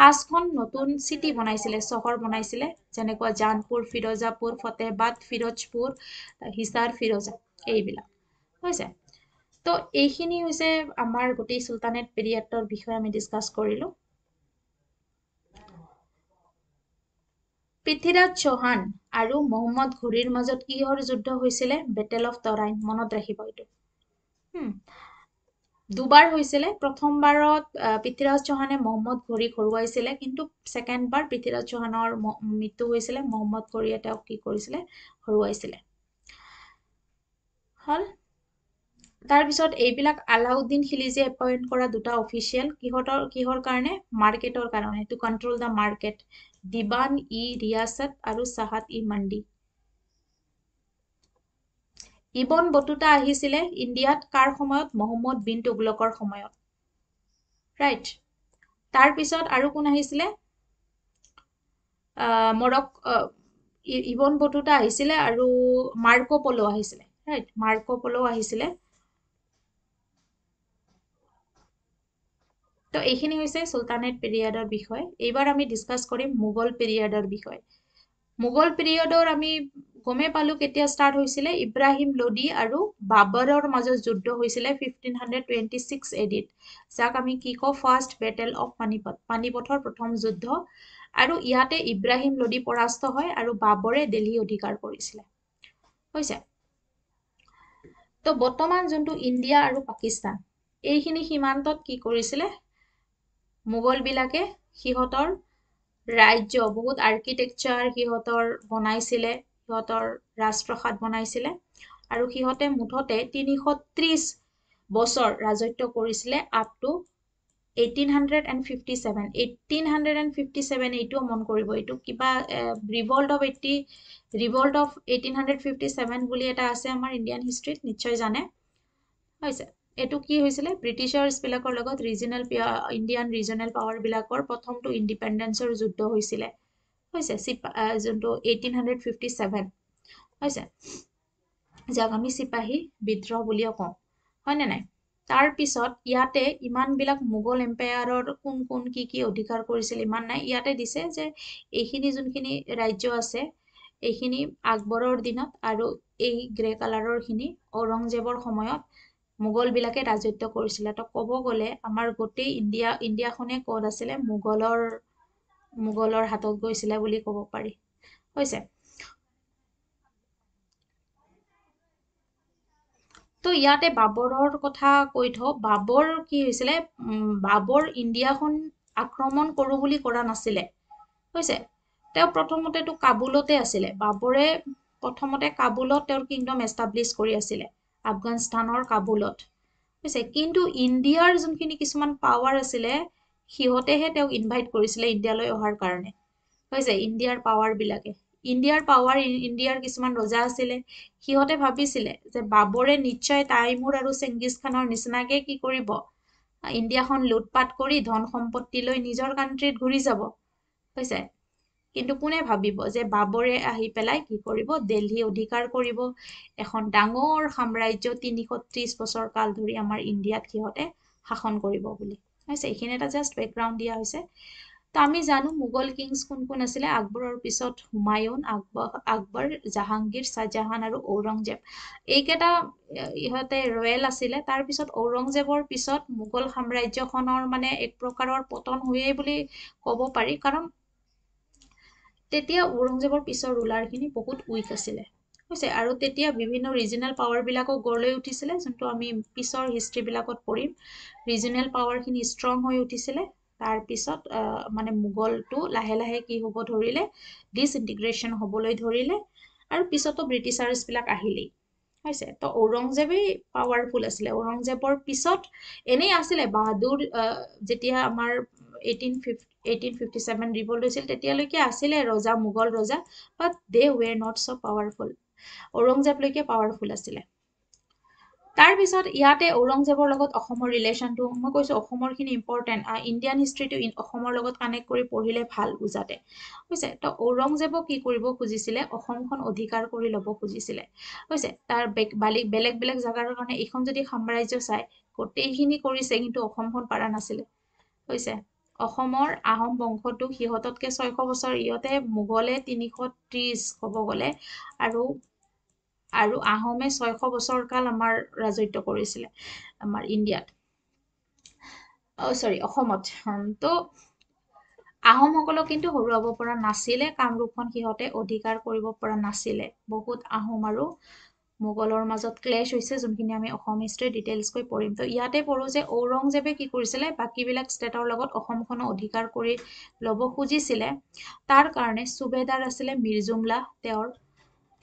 পাঁচখন নতুন চিটি বনাইছিলে চহৰ বনাইছিলে যেনেকুৱা জানপুৰ ফিৰোজাপুৰ ফতেহবাদ ফিৰোজপুৰ হিচাৰ ফিৰোজা এইবিলাক হৈছে তো এইখিনি হৈছে আমাৰ গোটেই চুলতানেট পেৰিয়াটৰ বিষয়ে আমি ডিছকাছ কৰিলোঁ পৃথ্বীৰাজ চৌহান আৰু মহম্মদ ঘূৰিৰ মাজত কিহৰ যুদ্ধ হৈছিলে বেটেল অফ তৰাইন মনত ৰাখিব এইটো হম দুবাৰ হৈছিলে প্ৰথমবাৰত পৃথ্বীৰাজ চৌহানে মহম্মদ ঘড়ীক হৰুৱাইছিলে কিন্তু ছেকেণ্ডবাৰ পৃথ্বীৰাজ চৌহানৰ মৃত্যু হৈছিলে মহম্মদ ঘড়ীয়ে তেওঁক কি কৰিছিলে হৰুৱাইছিলে হ'ল তাৰপিছত এইবিলাক আলাউদ্দিন খিলিজীয়ে এপইণ্ট কৰা দুটা অফিচিয়েল কিহঁতৰ কিহৰ কাৰণে মাৰ্কেটৰ কাৰণে টু কণ্ট্ৰল দা মাৰ্কেট দিবান ই ৰিয়াছত আৰু চাহাদ ই মাণ্ডি ইবন বটুতা আহিছিলে ইণ্ডিয়াত কাৰ সময়ত মহম্মদ বিন তুগলকৰ সময়ত ৰাইট তাৰপিছত আৰু কোন আহিছিলে মৰক ইবন বটুতা আহিছিলে আৰু মাৰ্ক পল' আহিছিলে ৰাইট মাৰ্ক পল' আহিছিলে তো এইখিনি হৈছে চুলতানেট পিৰিয়ডৰ বিষয়ে এইবাৰ আমি ডিছকাছ কৰিম মোগল পিৰিয়ডৰ বিষয়ে মোগল পিৰিয়ডৰ আমি গমে পালো কেতিয়া ষ্টাৰ্ট হৈছিলে ইব্ৰাহিম লোডি আৰু বাবৰৰ মাজত যুদ্ধ হৈছিলে ফিফটিন হাণ্ড্ৰেড টুৱেণ্টি ছিক্স এডিত যাক আমি কি কওঁ ফাৰ্ষ্ট বেটেল অফ পানীপথ পানীপথৰ প্ৰথম যুদ্ধ আৰু ইয়াতে ইব্ৰাহিম লোডি পৰাস্ত হয় আৰু বাবৰে দিল্লী অধিকাৰ কৰিছিলে হৈছে ত' বৰ্তমান যোনটো ইণ্ডিয়া আৰু পাকিস্তান এইখিনি সীমান্তত কি কৰিছিলে মোগলবিলাকে সিহঁতৰ ৰাজ্য বহুত আৰ্কিটেকচাৰ সিহঁতৰ বনাইছিলে সিহঁতৰ ৰাজপ্ৰসাদ বনাইছিলে আৰু সিহঁতে মুঠতে তিনিশ ত্ৰিশ বছৰ ৰাজত্ব কৰিছিলে up to eighteen hundred and fifty seven eighteen hundred and fifty seven এইটোও মন কৰিব এইটো কিবা revolt of eighty revolt of eighteen hundred fifty seven বুলি এটা আছে আমাৰ ইণ্ডিয়ান হিষ্ট্ৰীত নিশ্চয় জানে হৈছে এইটো কি হৈছিলে ব্ৰিটিছাৰ্ছবিলাকৰ লগত ৰিজনেল ইণ্ডিয়ান ৰিজনেল পাৱাৰবিলাকৰ প্ৰথমটো ইণ্ডিপেণ্ডেঞ্চৰ যুদ্ধ হৈছিলে হৈছে যোনটো এইটিন হাণ্ড্ৰেড ফিফটি ছেভেন হৈছে যাক আমি চিপাহী বিদ্ৰোহ বুলিও কওঁ হয়নে নাই তাৰপিছত ইয়াতে ইমানবিলাক মোগল এম্পায়াৰৰ কোন কোন কি কি অধিকাৰ কৰিছিল ইমান নাই ইয়াতে দিছে যে এইখিনি যোনখিনি ৰাজ্য আছে এইখিনি আকবৰৰ দিনত আৰু এই গ্ৰে কালাৰৰখিনি ঔৰংজেবৰ সময়ত মোগলবিলাকে ৰাজত্ব কৰিছিলে তো ক'ব গ'লে আমাৰ গোটেই ইণ্ডিয়া ইণ্ডিয়াখনে ক'ত আছিলে মোগলৰ মোগলৰ হাতত গৈছিলে বুলি ক'ব পাৰি হৈছে তো ইয়াতে বাবৰৰ কথা কৈ থওঁ বাবৰ কি হৈছিলে বাবৰ ইণ্ডিয়াখন আক্ৰমণ কৰো বুলি কৰা নাছিলে হৈছে তেওঁ প্ৰথমতেতো কাবুলতে আছিলে বাবৰে প্ৰথমতে কাবুলত তেওঁৰ কিংডম এষ্টাব্লিছ কৰি আছিলে আফগানিস্তানৰ কাবুলত হৈছে কিন্তু ইণ্ডিয়াৰ যোনখিনি কিছুমান পাৱাৰ আছিলে সিহঁতেহে তেওঁক ইনভাইট কৰিছিলে ইণ্ডিয়ালৈ অহাৰ কাৰণে হৈছে ইণ্ডিয়াৰ পাৱাৰবিলাকে ইণ্ডিয়াৰ পাৱাৰ ইণ্ডিয়াৰ কিছুমান ৰজা আছিলে সিহঁতে ভাবিছিলে যে বাবৰে নিশ্চয় তাইমূৰ আৰু চেংগিজ খানৰ নিচিনাকে কি কৰিব ইণ্ডিয়াখন লুটপাট কৰি ধন সম্পত্তি লৈ নিজৰ কাণ্ট্ৰিত ঘূৰি যাব হৈছে কিন্তু কোনে ভাবিব যে বাবৰে আহি পেলাই কি কৰিব দেলহি অধিকাৰ কৰিব এখন ডাঙৰ সাম্ৰাজ্য তিনিশ ত্ৰিছ বছৰ কাল ধৰি আমাৰ ইণ্ডিয়াত সিহঁতে শাসন কৰিব বুলি হৈছে এইখিনি এটা জাষ্ট বেকগ্ৰাউণ্ড দিয়া হৈছে তো আমি জানো মোগল কিংছ কোন কোন আছিলে আকবৰৰ পিছত হুমায়ুন আকবৰ আকবৰ জাহাংগীৰ শ্বাহজাহান আৰু ঔৰংজেব এইকেইটা ইহঁতে ৰয়েল আছিলে তাৰপিছত ঔৰংজেবৰ পিছত মোগল সাম্ৰাজ্যখনৰ মানে এক প্ৰকাৰৰ পতন হৈয়ে বুলি ক'ব পাৰি কাৰণ তেতিয়া ঔৰংজেবৰ পিছৰ ৰুলাৰখিনি বহুত উইক আছিলে হৈছে আৰু তেতিয়া বিভিন্ন ৰিজনেল পাৱাৰবিলাকো গঢ় লৈ উঠিছিলে যোনটো আমি পিছৰ হিষ্ট্ৰীবিলাকত পঢ়িম ৰিজনেল পাৱাৰখিনি ষ্ট্ৰং হৈ উঠিছিলে তাৰপিছত মানে মোগলটো লাহে লাহে কি হ'ব ধৰিলে ডিছইণ্টিগ্ৰেশ্যন হ'বলৈ ধৰিলে আৰু পিছতো ব্ৰিটিছাৰ্ছবিলাক আহিলেই হৈছে তো ঔৰংজেবেই পাৱাৰফুল আছিলে ঔৰংজেবৰ পিছত এনেই আছিলে বাহাদুৰ যেতিয়া আমাৰ এইটিন ফিফ এইটিন ফিফটি ছেভেন ৰিভল্ট হৈছিল তেতিয়ালৈকে আছিলে ৰজা মোগল ৰজা but they were not so' powerful ঔৰংজেবলৈকে পাৱাৰফুল আছিলে তাৰপিছত ইয়াতে ঔৰংজেবৰ লগত অসমৰ ৰিলেশ্যনটো মই কৈছোঁ অসমৰখিনি ইম্পৰ্টেণ্ট ইণ্ডিয়ান হিষ্ট্ৰীটো অসমৰ লগত কানেক্ট কৰি পঢ়িলে ভাল বুজাতে হৈছে তো ঔৰংজেবক কি কৰিব খুজিছিলে অসমখন অধিকাৰ কৰি ল'ব খুজিছিলে হৈছে তাৰ বে বালিক বেলেগ বেলেগ জাগাৰ কাৰণে এইখন যদি সাম্ৰাজ্য চাই গোটেইখিনি কৰিছে কিন্তু অসমখন পৰা নাছিলে হৈছে অসমৰ আহোম বংশটো সিহঁততকৈ ছয়শ বছৰ ইহঁতে মোগলে তিনিশ ত্ৰিশ ক'ব গ'লে আৰু আৰু আহোমে ছয়শ বছৰ কাল আমাৰ ৰাজত্ব কৰিছিলে আমাৰ ইণ্ডিয়াত চৰি অসমত ত' আহোমসকলক কিন্তু হৰুৱাব পৰা নাছিলে কামৰূপখন সিহঁতে অধিকাৰ কৰিব পৰা নাছিলে বহুত আহোম আৰু মোগলৰ মাজত ক্লেছ হৈছে যোনখিনি আমি অসম হিষ্ট্ৰী ডিটেইলছকৈ পঢ়িম ত' ইয়াতে পঢ়োঁ যে ঔৰংজেবে কি কৰিছিলে বাকীবিলাক ষ্টেটৰ লগত অসমখনো অধিকাৰ কৰি ল'ব খুজিছিলে তাৰ কাৰণে চুবেদাৰ আছিলে মিৰ্জুমলা তেওঁৰ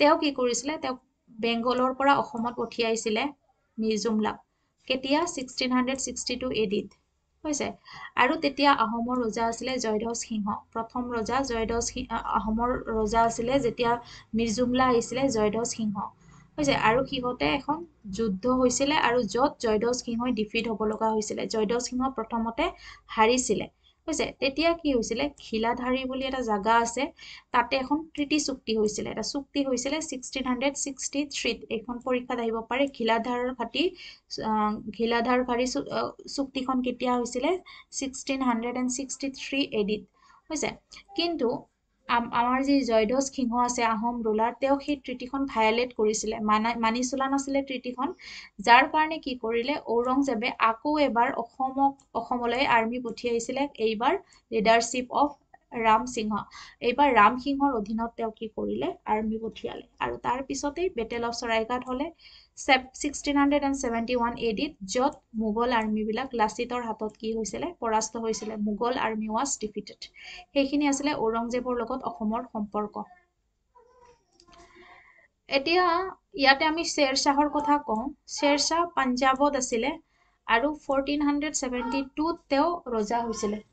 তেওঁ কি কৰিছিলে তেওঁক বেংগলৰ পৰা অসমত পঠিয়াইছিলে মিৰ্জুমলাক কেতিয়া ছিক্সটিন হাণ্ড্ৰেড ছিক্সটি টু এডিত হৈছে আৰু তেতিয়া আহোমৰ ৰজা আছিলে জয়ধ্বজ সিংহ প্ৰথম ৰজা জয়ধ্বজ সিংহ আহোমৰ ৰজা আছিলে যেতিয়া মিৰ্জুমলা আহিছিলে জয়ধ্বজ সিংহ হৈছে আৰু সিহঁতে এখন যুদ্ধ হৈছিলে আৰু য'ত জয়ধ্বজ সিংহই ডিফিট হ'ব লগা হৈছিলে জয়ধ্বজ সিংহ প্ৰথমতে হাৰিছিলে হৈছে তেতিয়া কি হৈছিলে ঘিলাধাৰী বুলি এটা জাগা আছে তাতে এখন ত্ৰিটি চুক্তি হৈছিলে এটা চুক্তি হৈছিলে ছিক্সটিন হাণ্ড্ৰেড ছিক্সটি থ্ৰীত এইখন পৰীক্ষাত আহিব পাৰে ঘিলাধাৰ ঘাটি ঘিলাধাৰ ঘাটি চুক্তিখন কেতিয়া হৈছিলে sixteen hundred and sixty three এডিত হৈছে কিন্তু আমাৰ যি জয়দৌ সিংহ আছে আহোম ৰুলাৰ তেওঁক সেই ত্ৰীতিখন ভায়লেট কৰিছিলে মানা মানি চলা নাছিলে ত্ৰীতিখন যাৰ কাৰণে কি কৰিলে ঔৰংজেবে আকৌ এবাৰ অসমক অসমলৈ আৰ্মি পঠিয়াইছিলে এইবাৰ লিডাৰশ্বিপ অফ ৰাম সিংহ এইবাৰ ৰাম সিংহৰ অধীনত তেওঁ কি কৰিলে আৰ্মি পঠিয়ালে আৰু তাৰ পিছতেই বেটেল অফ চৰাইঘাট হ'লে 1671 AD, যত মোগল আৰ্মীবিলাক লাচিতৰ হাতত হৈছিলে পৰাস্ত হৈছিলে মোগল আৰ্মি ৱাজ ডিফিটেড সেইখিনি আছিলে ঔৰংজেবৰ লগত অসমৰ সম্পৰ্ক এতিয়া ইয়াতে আমি শ্বেৰ শ্বাহৰ কথা কওঁ শ্বেৰ শ্বাহ পাঞ্জাৱত আছিলে আৰু ফৰটিন হাণ্ড্ৰেড ছেভেণ্টি টুত তেওঁ ৰজা হৈছিলে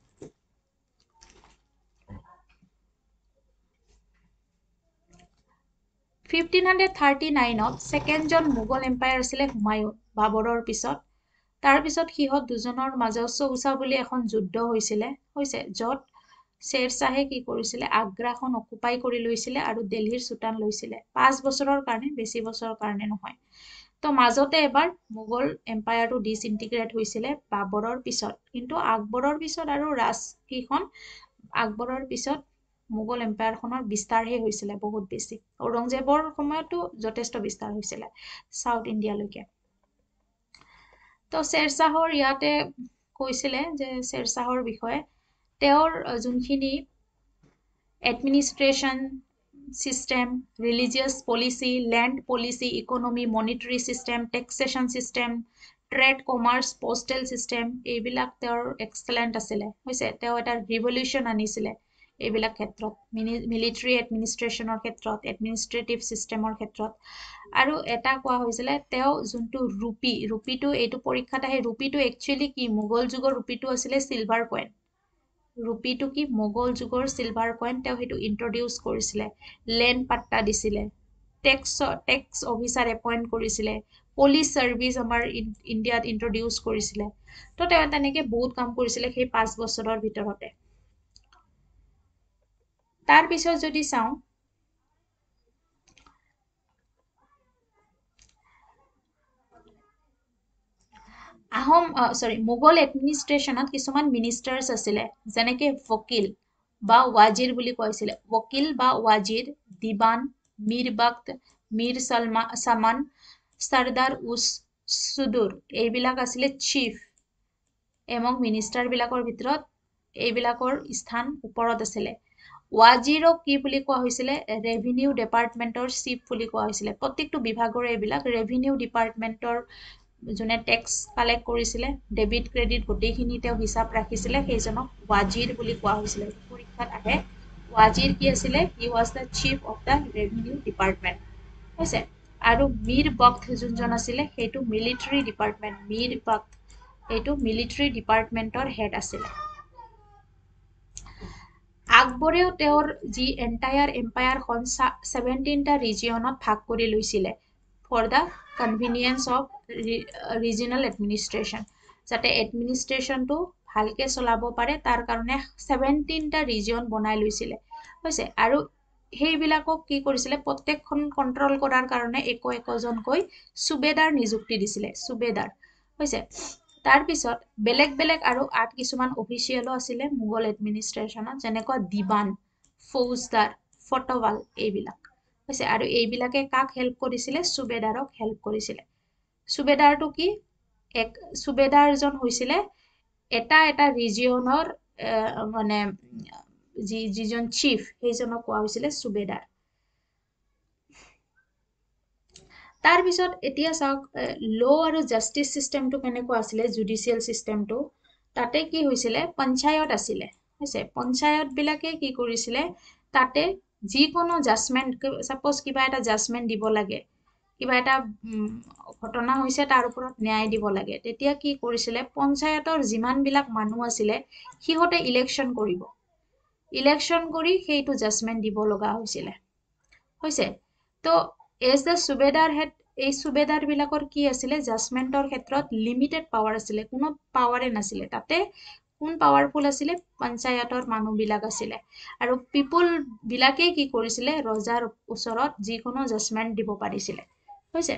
ফিফটিন হাণ্ড্ৰেড থাৰ্টি নাইনত ছেকেণ্ডজন মোগল এম্পায়াৰ আছিলে হুমায়ুন বাবৰৰ পিছত তাৰপিছত সিহঁত দুজনৰ মাজস্ব চৌচা বুলি এখন যুদ্ধ হৈছিলে হৈছে য'ত শ্বেৰশ্বাহে কি কৰিছিলে আগ্ৰাখন অকুপাই কৰি লৈছিলে আৰু দেলহিৰ চোতান লৈছিলে পাঁচ বছৰৰ কাৰণে বেছি বছৰৰ কাৰণে নহয় তো মাজতে এবাৰ মোগল এম্পায়াৰটো ডিছ ইণ্টিগ্ৰেট হৈছিলে বাবৰৰ পিছত কিন্তু আকবৰৰ পিছত আৰু ৰাজকীখন আকবৰৰ পিছত মোগল এম্পায়াৰখনৰ বিস্তাৰহে হৈছিলে বহুত বেছি ঔৰংজেবৰ সময়তো যথেষ্ট বিস্তাৰ হৈছিলে চাউথ ইণ্ডিয়ালৈকে তো শ্বেৰশ্বাহৰ ইয়াতে কৈছিলে যে শ্বেৰশ্বাহৰ বিষয়ে তেওঁৰ যোনখিনি administration system religious policy land policy economy monetary system taxation system trade commerce postal system এইবিলাক তেওঁৰ এক্সেলেণ্ট আছিলে হৈছে তেওঁ এটা ৰিভলিউশ্যন আনিছিলে এইবিলাক ক্ষেত্ৰত মিনি মিলিটাৰী এডমিনিষ্ট্ৰেশ্যনৰ ক্ষেত্ৰত এডমিনিষ্ট্ৰেটিভ ছিষ্টেমৰ ক্ষেত্ৰত আৰু এটা কোৱা হৈছিলে তেওঁ যোনটো ৰূপী ৰূপীটো এইটো পৰীক্ষাত আহে ৰূপীটো একচুৱেলি কি মোগল যুগৰ ৰূপীটো আছিলে চিলভাৰ কইন ৰূপীটো কি মোগল যুগৰ চিলভাৰ কইন তেওঁ সেইটো ইণ্ট্ৰডিউচ কৰিছিলে লেণ্ড পাট্টা দিছিলে টেক্স টেক্স অফিচাৰ এপইণ্ট কৰিছিলে পুলিচ চাৰ্ভিচ আমাৰ ইণ্ডিয়াত ইণ্ট্ৰডিউচ কৰিছিলে তো তেওঁ তেনেকৈ বহুত কাম কৰিছিলে সেই পাঁচ বছৰৰ ভিতৰতে তাৰপিছত যদি চাওঁ আহোম চৰি মোগল এডমিনিষ্ট্ৰেশ্যনত কিছুমান মিনিষ্টাৰ্ছ আছিলে যেনেকৈ ফকিল বা ৱাজিৰ বুলি কৈছিলে ৱকিল বা ৱাজিৰ দিবান মীৰ বক্ত মীৰ চলমা চামান চৰ্দাৰ উচ চুদুৰ এইবিলাক আছিলে চীফ এমং মিনিষ্টাৰবিলাকৰ ভিতৰত এইবিলাকৰ স্থান ওপৰত আছিলে ৱাজিৰক কি বুলি কোৱা হৈছিলে ৰেভিনিউ ডিপাৰ্টমেণ্টৰ চিফ বুলি কোৱা হৈছিলে প্ৰত্যেকটো বিভাগৰে এইবিলাক ৰেভিনিউ ডিপাৰ্টমেণ্টৰ যোনে টেক্স কালেক্ট কৰিছিলে ডেবিট ক্ৰেডিট গোটেইখিনি তেওঁ হিচাপ ৰাখিছিলে সেইজনক ৱাজিৰ বুলি কোৱা হৈছিলে পৰীক্ষাত আহে ৱাজিৰ কি আছিলে he was the chief of the revenue department ঠিক আছে আৰু মীৰ বক্ত যোনজন আছিলে সেইটো মিলিটেৰী ডিপাৰ্টমেণ্ট মীৰ বক্ত এইটো মিলিটেৰী ডিপাৰ্টমেণ্টৰ হেড আছিলে আকবৰেও তেওঁৰ যি এণ্টায়াৰ এম্পায়াৰখন চা ছেভেণ্টিনটা ৰিজিয়নত ভাগ কৰি লৈছিলে for the convenience of regional administration যাতে এডমিনিষ্ট্ৰেশ্যনটো ভালকৈ চলাব পাৰে তাৰ কাৰণে ছেভেণ্টিনটা ৰিজিয়ন বনাই লৈছিলে হৈছে আৰু সেইবিলাকক কি কৰিছিলে প্ৰত্যেকখন কণ্ট্ৰল কৰাৰ কাৰণে একো একোজনকৈ চুবেদাৰ নিযুক্তি দিছিলে চুবেদাৰ হৈছে তাৰপিছত বেলেগ বেলেগ আৰু আৰ্ট কিছুমান অফিচিয়েলো আছিলে মোগল এডমিনিষ্ট্ৰেশ্যনত যেনেকুৱা দিবান ফৌজদাৰ ফটোৱাল এইবিলাক হৈছে আৰু এইবিলাকে কাক হেল্প কৰিছিলে চুবেদাৰক হেল্প কৰিছিলে চুবেদাৰটো কি এক চুবেদাৰজন হৈছিলে এটা এটা ৰিজিয়নৰ মানে যি যিজন চিফ সেইজনক কোৱা হৈছিলে চুবেদাৰ তাৰপিছত এতিয়া চাওক ল' আৰু জাষ্টিছ ছিষ্টেমটো কেনেকুৱা আছিলে জুডিচিয়েল ছিষ্টেমটো তাতে কি হৈছিলে পঞ্চায়ত আছিলে হৈছে পঞ্চায়তবিলাকে কি কৰিছিলে তাতে যিকোনো জাজমেণ্ট ছাপ'জ কিবা এটা জাজমেণ্ট দিব লাগে কিবা এটা ঘটনা হৈছে তাৰ ওপৰত ন্যায় দিব লাগে তেতিয়া কি কৰিছিলে পঞ্চায়তৰ যিমানবিলাক মানুহ আছিলে সিহঁতে ইলেকশ্যন কৰিব ইলেকশ্যন কৰি সেইটো জাজমেণ্ট দিব লগা হৈছিলে হৈছে ত' এজ দ্য চুবেদাৰ হেড এই চুবেদাৰবিলাকৰ কি আছিলে জাজমেণ্টৰ ক্ষেত্ৰত লিমিটেড পাৱাৰ আছিলে কোনো পাৱাৰে নাছিলে তাতে কোন পাৱাৰফুল আছিলে পঞ্চায়তৰ মানুহবিলাক আছিলে আৰু পিপুলবিলাকেই কি কৰিছিলে ৰজাৰ ওচৰত যিকোনো জাজমেণ্ট দিব পাৰিছিলে হৈছে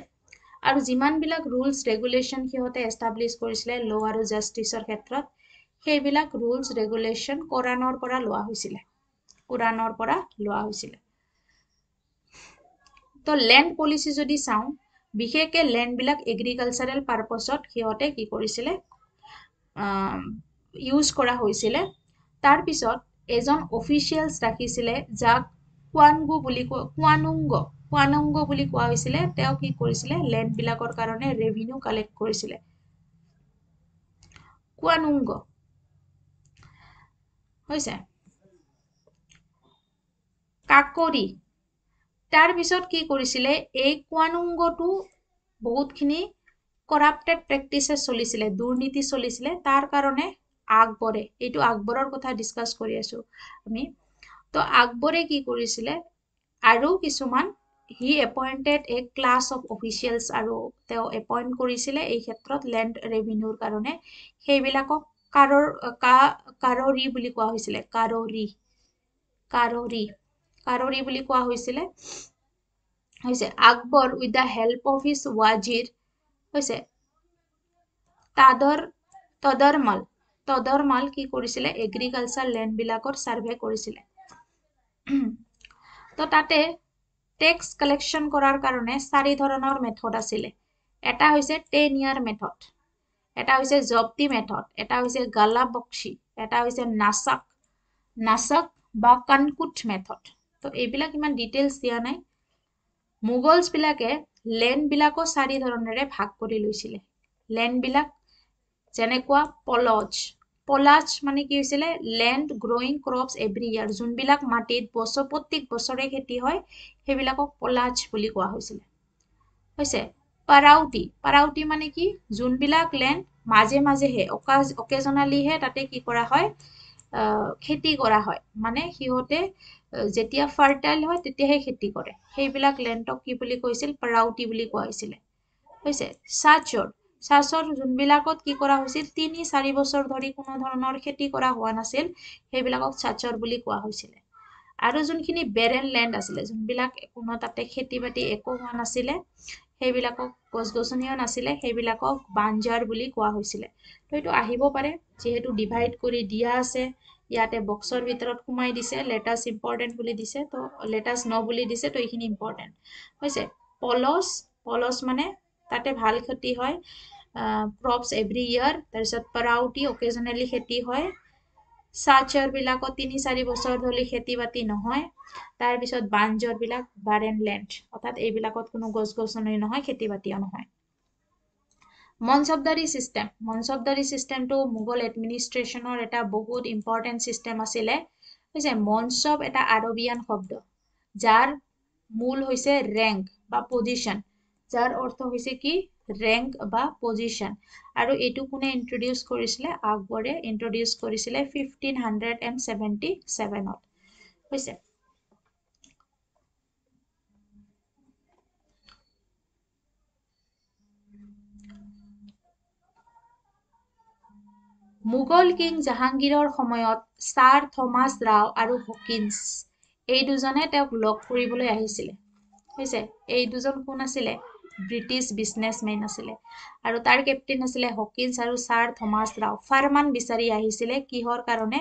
আৰু যিমানবিলাক ৰুলছ ৰেগুলেশ্যন সিহঁতে এষ্টাব্লিছ কৰিছিলে ল আৰু জাষ্টিছৰ ক্ষেত্ৰত সেইবিলাক ৰুলছ ৰেগুলেশ্যন কোৰাণৰ পৰা লোৱা হৈছিলে কোৰাণৰ পৰা লোৱা হৈছিলে তো লেণ্ড পলিচি যদি চাওঁ বিশেষকৈ লেণ্ডবিলাক এগ্ৰিকালচাৰেল পাৰ্পাছত সিহঁতে কি কৰিছিলে ইউজ কৰা হৈছিলে তাৰপিছত এজন অফিচিয়েলছ ৰাখিছিলে যাক কুৱানগু বুলি কোৱা কুৱানুংগ কুৱানুংগ বুলি কোৱা হৈছিলে তেওঁ কি কৰিছিলে লেণ্ডবিলাকৰ কাৰণে ৰেভিনিউ কালেক্ট কৰিছিলে কুৱানুংগ হৈছে কাকৰি তাৰ পিছত কি কৰিছিলে এই কুৱানুংগটো বহুতখিনি কৰাপ্টেড প্ৰেক্টিচেছ চলিছিলে দুৰ্নীতি চলিছিলে তাৰ কাৰণে আকবৰে এইটো আকবৰৰ কথা ডিছকাছ কৰি আছোঁ আমি তো আকবৰে কি কৰিছিলে আৰু কিছুমান he appointed a class of officials আৰু তেওঁ এপইণ্ট কৰিছিলে এই ক্ষেত্ৰত লেণ্ড ৰেভিনিউৰ কাৰণে সেইবিলাকক কাৰৰ বুলি কোৱা হৈছিলে কাৰৰী কাৰৰী পাৰৰী বুলি কোৱা হৈছিলে হৈছে Akbar with the help of his wazir হৈছে তাদৰ তদৰমল তদৰমল কি কৰিছিলে এগ্ৰিকালচাৰ লেণ্ডবিলাকৰ ছাৰ্ভে কৰিছিলে তো তাতে টেক্স কালেকশ্যন কৰাৰ কাৰণে চাৰি ধৰণৰ মেথড আছিলে এটা হৈছে টেন ইয়াৰ মেথড এটা হৈছে জপ্তি মেথড এটা হৈছে গালা বক্সি এটা হৈছে নাচাক নাচাক বা কানকুট মেথড তো এইবিলাক ইমান ডিটেইলছ দিয়া নাই মোগলছবিলাকে লেণ্ডবিলাকো চাৰি ধৰণেৰে ভাগ কৰি লৈছিলে লেণ্ডবিলাক যেনেকুৱা পলজ পলাজ মানে কি হৈছিলে লেণ্ড গ্ৰয়িং ক্ৰপছ এভৰি ইয়াৰ যোনবিলাক মাটিত বছৰ প্ৰত্যেক বছৰে খেতি হয় সেইবিলাকক পলাজ বুলি কোৱা হৈছিলে হৈছে পাৰাউটি পাৰাউটি মানে কি যোনবিলাক লেণ্ড মাজে মাজেহে অকাজ অকেজনেলিহে তাতে কি কৰা হয় খেতি কৰা হয় মানে সিহঁতে যেতিয়া ফাৰ্টাইল হয় তেতিয়াহে খেতি কৰে সেইবিলাক লেণ্ডক কি বুলি কৈছিল পাৰাউটি বুলি কোৱা হৈছিলে হৈছে চাচৰ চাৰ্চৰ যোনবিলাকত কি কৰা হৈছিল তিনি চাৰি বছৰ ধৰি কোনো ধৰণৰ খেতি কৰা হোৱা নাছিল সেইবিলাকক চাচৰ বুলি কোৱা হৈছিলে আৰু যোনখিনি বেৰেন লেণ্ড আছিলে যোনবিলাক কোনো তাতে খেতি বাতি একো হোৱা নাছিলে সেইবিলাকক গছ গছনিও নাছিলে সেইবিলাকক বাঞ্জাৰ বুলি কোৱা হৈছিলে তো এইটো আহিব পাৰে যিহেতু ডিভাইড কৰি দিয়া আছে ইয়াতে বক্সৰ ভিতৰত সোমাই দিছে লেটাছ ইম্পৰ্টেণ্ট বুলি দিছে তো লেটাছ ন বুলি দিছে তো এইখিনি ইম্পৰ্টেণ্ট হৈছে পলচ পলচ মানে তাতে ভাল খেতি হয় ক্ৰপছ এভৰি ইয়াৰ তাৰপিছত পৰাউটি অকেজনেলি খেতি হয় চাৰ্চৰবিলাকত তিনি চাৰি বছৰ ধৰি খেতি বাতি নহয় তাৰপিছত বাঞ্জৰবিলাক বাৰেন লেণ্ড অৰ্থাৎ এইবিলাকত কোনো গছ গছনি নহয় খেতি বাতিও নহয় মনচবদাৰী ছিষ্টেম মনচবদাৰী ছিষ্টেমটো মোগল এডমিনিষ্ট্ৰেশ্যনৰ এটা বহুত ইম্পৰ্টেণ্ট ছিষ্টেম আছিলে বুজিছে মনচব এটা আৰবিয়ান শব্দ যাৰ মূল হৈছে ৰেংক বা পজিশ্যন যাৰ অৰ্থ হৈছে কি ৰেংক বা পজিশ্যন আৰু এইটো কোনে ইণ্ট্ৰডিউচ কৰিছিলে আকবৰে ইণ্ট্ৰডিউচ কৰিছিলে ফিফটিন হাণ্ড্ৰেড এণ্ড ছেভেণ্টি ছেভেনত হৈছে মোগল কিং জাহাংগীৰৰ সময়ত ছাৰ থমাছ ৰাও আৰু হকিন্স এই দুজনে তেওঁক লগ কৰিবলৈ আহিছিলে হৈছে এই দুজন কোন আছিলে ব্ৰিটিছ বিজনেছমেন আছিলে আৰু তাৰ কেপ্টেইন আছিলে হকিন্স আৰু ছাৰ থমাছ ৰাও ফাৰমান বিচাৰি আহিছিলে কিহৰ কাৰণে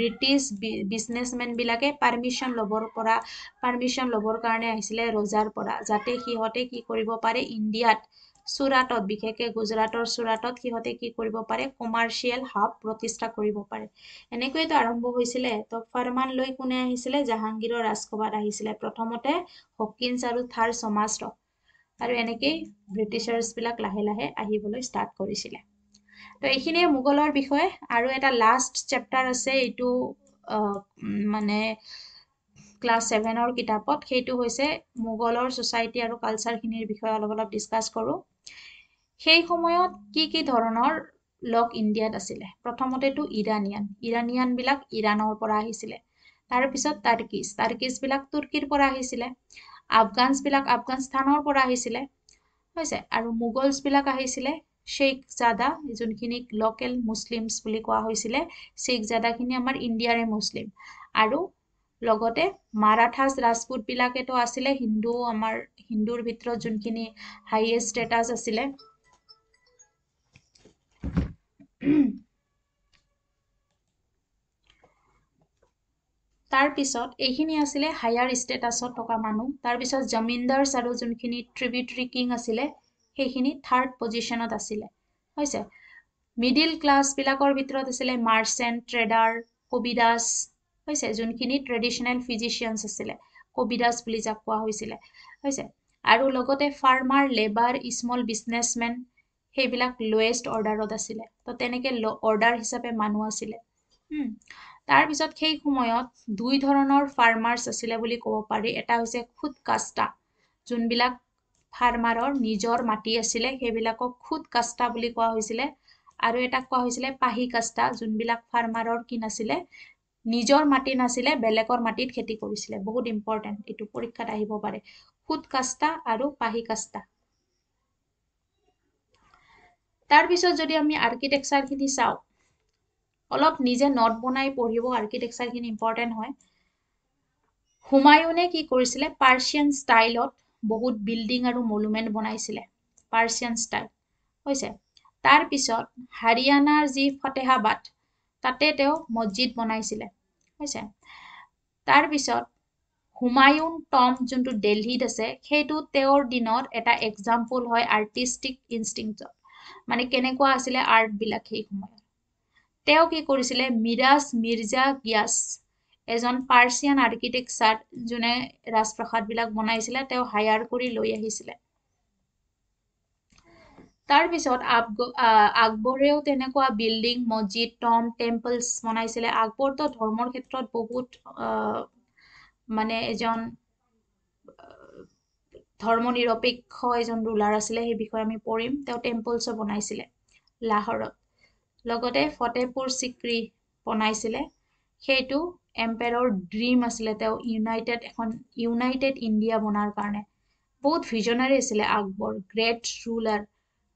ব্ৰিটিছ বিলাকে পাৰ্মিশ্যন ল'বৰ পৰা পাৰ্মিশ্যন ল'বৰ কাৰণে আহিছিলে ৰজাৰ পৰা যাতে সিহঁতে কি কৰিব পাৰে ইণ্ডিয়াত চুৰাটত বিশেষকৈ গুজৰাটৰ চুৰাটত সিহঁতে কি কৰিব পাৰে কমাৰ্চিয়েল হাব প্ৰতিষ্ঠা কৰিব পাৰে এনেকৈয়েতো আৰম্ভ হৈছিলে তো ফাৰমান লৈ কোনে আহিছিলে জাহাংগীৰৰ ৰাজসভাত আহিছিলে প্ৰথমতে হকিন্স আৰু থাৰ সমাজ ৰ আৰু এনেকেই ব্ৰিটিছাৰ্ছবিলাক লাহে লাহে আহিবলৈ ষ্টাৰ্ট কৰিছিলে তো এইখিনিয়ে মোগলৰ বিষয়ে আৰু এটা লাষ্ট চেপ্টাৰ আছে এইটো মানে ক্লাছ ছেভেনৰ কিতাপত সেইটো হৈছে মোগলৰ ছ'চাইটি আৰু কালচাৰখিনিৰ বিষয়ে অলপ অলপ ডিছকাছ কৰোঁ সেই সময়ত কি কি ধৰণৰ লগ ইণ্ডিয়াত আছিলে প্ৰথমতেতো ইৰানিয়ান ইৰানিয়ানবিলাক ইৰাণৰ পৰা আহিছিলে তাৰপিছত টাৰ্কিছ টাৰ্কিছবিলাক তুৰ্কীৰ পৰা আহিছিলে আফগানছ আফগানছবিলাক আফগানিস্তানৰ পৰা আহিছিলে হৈছে আৰু মোগলছ বিলাক আহিছিলে শ্বেইখ জাদা যোনখিনিক লোকেল মুছলিমছ বুলি কোৱা হৈছিলে শ্বেইখ জাদাখিনি আমাৰ ইণ্ডিয়াৰে মুছলিম আৰু লগতে মাৰাঠাছ ৰাজপুতবিলাকেতো আছিলে হিন্দু আমাৰ হিন্দুৰ ভিতৰত যোনখিনি হায়েষ্ট ষ্টেটাছ আছিলে তাৰপিছত এইখিনি আছিলে হায়াৰ ষ্টেটাছত থকা মানুহ তাৰপিছত জমিনদাৰ্ছ আৰু যোনখিনি ট্ৰিবিউটৰী কিং আছিলে সেইখিনি থাৰ্ড পজিশ্যনত আছিলে হৈছে মিডিল ক্লাছবিলাকৰ ভিতৰত আছিলে মাৰ্চেণ্ট ট্ৰেডাৰ কবিদাস হৈছে যোনখিনি ট্ৰেডিচনেল ফিজিচিয়ানছ আছিলে কবিদাস বুলি যাক কোৱা হৈছিলে হৈছে আৰু লগতে ফাৰ্মাৰ লেবাৰ স্মল বিজনেছমেন সেইবিলাক লোৱেষ্ট অৰ্ডাৰত আছিলে তো তেনেকৈ অৰ্ডাৰ হিচাপে মানুহ আছিলে তাৰ পিছত সেই সময়ত দুই ধৰণৰ ফাৰ্মাৰ্ছ আছিলে বুলি ক'ব পাৰি এটা হৈছে খুদ কাষ্টা যোনবিলাক ফাৰ্মাৰৰ নিজৰ মাটি আছিলে সেইবিলাকক খুদ কাষ্টা বুলি কোৱা হৈছিলে আৰু এটা কোৱা হৈছিলে পাহি কাষ্টা যোনবিলাক ফাৰ্মাৰৰ কি নাছিলে নিজৰ মাটি নাছিলে বেলেগৰ মাটিত খেতি কৰিছিলে বহুত ইম্পৰ্টেণ্ট এইটো পৰীক্ষাত আহিব পাৰে খুদ কাষ্টা আৰু পাহি কাষ্টা তাৰপিছত যদি আমি আৰ্কিটেকচাৰখিনি চাওঁ অলপ নিজে নট বনাই পঢ়িব আৰ্কিটেকচাৰ খিনি ইম্পৰ্টেণ্ট হয় হুমায়ুনে কি কৰিছিলে পাৰ্চিয়ান ষ্টাইলত বহুত বিল্ডিং আৰু মনুমেণ্ট বনাইছিলে পাৰ্চিয়ান ষ্টাইল হৈছে তাৰপিছত হাৰিয়ানাৰ যি ফতেহাবাদ তাতে তেওঁ মছজিদ বনাইছিলে হৈছে তাৰপিছত হুমায়ুন টম যোনটো দেলহিত আছে সেইটো তেওঁৰ দিনত এটা এক্সাম্পল হয় আৰ্টিষ্টিক ইনষ্টিংটত মানে কেনেকুৱা আছিলে আৰ্টবিলাক সেই সময়ত তেওঁ কি কৰিছিলে মিৰাজ মিৰ্জা গিয়াছ এজন পাৰ্চিয়ান আৰ্কিটেকচাৰ যোনে ৰাজপ্ৰসাদ বিলাক বনাইছিলে তেওঁ হায়াৰ কৰি লৈ আহিছিলে তাৰপিছত আকবৰেও তেনেকুৱা বিল্ডিং মছজিদ টম টেম্পলছ বনাইছিলে আকবৰটো ধৰ্মৰ ক্ষেত্ৰত বহুত মানে এজন ধৰ্ম নিৰপেক্ষ এজন ৰুলাৰ আছিলে সেই বিষয়ে আমি পঢ়িম তেওঁ টেম্পলছো বনাইছিলে লাহৰত লগতে ফতেহপুৰ চিক্ৰী বনাইছিলে সেইটো এম্পেৰৰ ড্ৰিম আছিলে তেওঁ ইউনাইটেড এখন ইউনাইটেড ইণ্ডিয়া বনাৰ কাৰণে বহুত ভিজনাৰী আছিলে আকবৰ গ্ৰেট ৰুলাৰ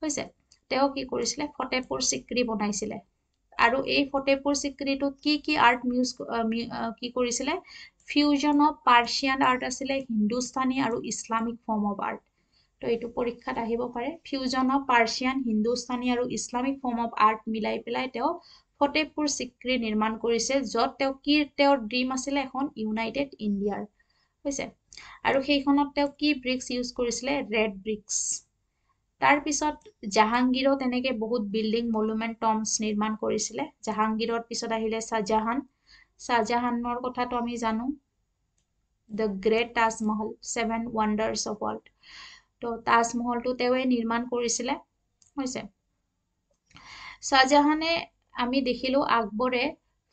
হৈছে তেওঁ কি কৰিছিলে ফতেহপুৰ চিক্ৰী বনাইছিলে আৰু এই ফটেপুৰ চিক্ৰীটোত কি কি আৰ্ট মিউজ কি কৰিছিলে ফিউজন অফ পাৰ্চিয়ান আৰ্ট আছিলে হিন্দুস্তানী আৰু ইছলামিক ফৰ্ম অফ আৰ্ট তো এইটো পৰীক্ষাত আহিব পাৰে ফিউজন অফ পাৰ্চিয়ান হিন্দুস্তানী আৰু ইছলামিক ফৰ্ম অফ আৰ্ট মিলাই পেলাই তেওঁ ফতেহপুৰ চিক্ৰী নিৰ্মাণ কৰিছে য'ত তেওঁ কি তেওঁৰ ড্ৰিম আছিলে এখন ইউনাইটেড ইণ্ডিয়াৰ হৈছে আৰু সেইখনত তেওঁ কি ব্ৰিক্স ইউজ কৰিছিলে ৰেড ব্ৰিক্স তাৰপিছত জাহাংগীৰেও তেনেকৈ বহুত বিল্ডিং মনুমেণ্ট টমছ নিৰ্মাণ কৰিছিলে জাহাংগীৰৰ পিছত আহিলে শ্বাহজাহান শ্বাহজাহানৰ কথাটো আমি জানো the great Taj Mahal seven wonders of world তো তাজমহলটো তেওঁৱে নিৰ্মাণ কৰিছিলে হৈছে শ্বাহজাহানে আমি দেখিলো আকবৰে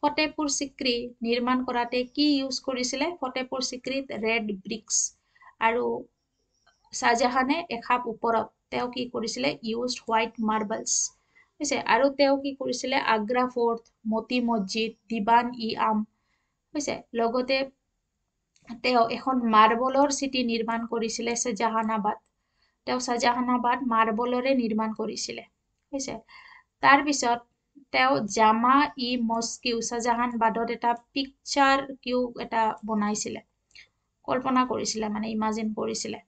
ফতেপুৰ চিক্ৰী নিৰ্মাণ কৰাতে কি ইউজ কৰিছিলে ফতেপুৰ চিক্ৰিত ৰেড ব্ৰিক্ছ আৰু শ্বাহজাহানে এখাপ ওপৰত তেওঁ কি কৰিছিলে ইউজ হোৱাইট মাৰ্বলছ হৈছে আৰু তেওঁ কি কৰিছিলে আগ্ৰা ফৰ্ট মতি মছজিদ দিবান ই আম হৈছে লগতে তেওঁ এখন মাৰ্বলৰ চিটি নিৰ্মাণ কৰিছিলে শ্বাহজাহানাবাদ তেওঁ শ্বাহজাহানাবাদ মাৰ্বলৰে নিৰ্মাণ কৰিছিলে বুজিছে তাৰপিছত তেওঁ জামা ই মস্কিউ শ্বাহানবাদত এটা পিকচাৰ কিউ এটা বনাইছিলে কল্পনা কৰিছিলে মানে ইমাজিন কৰিছিলে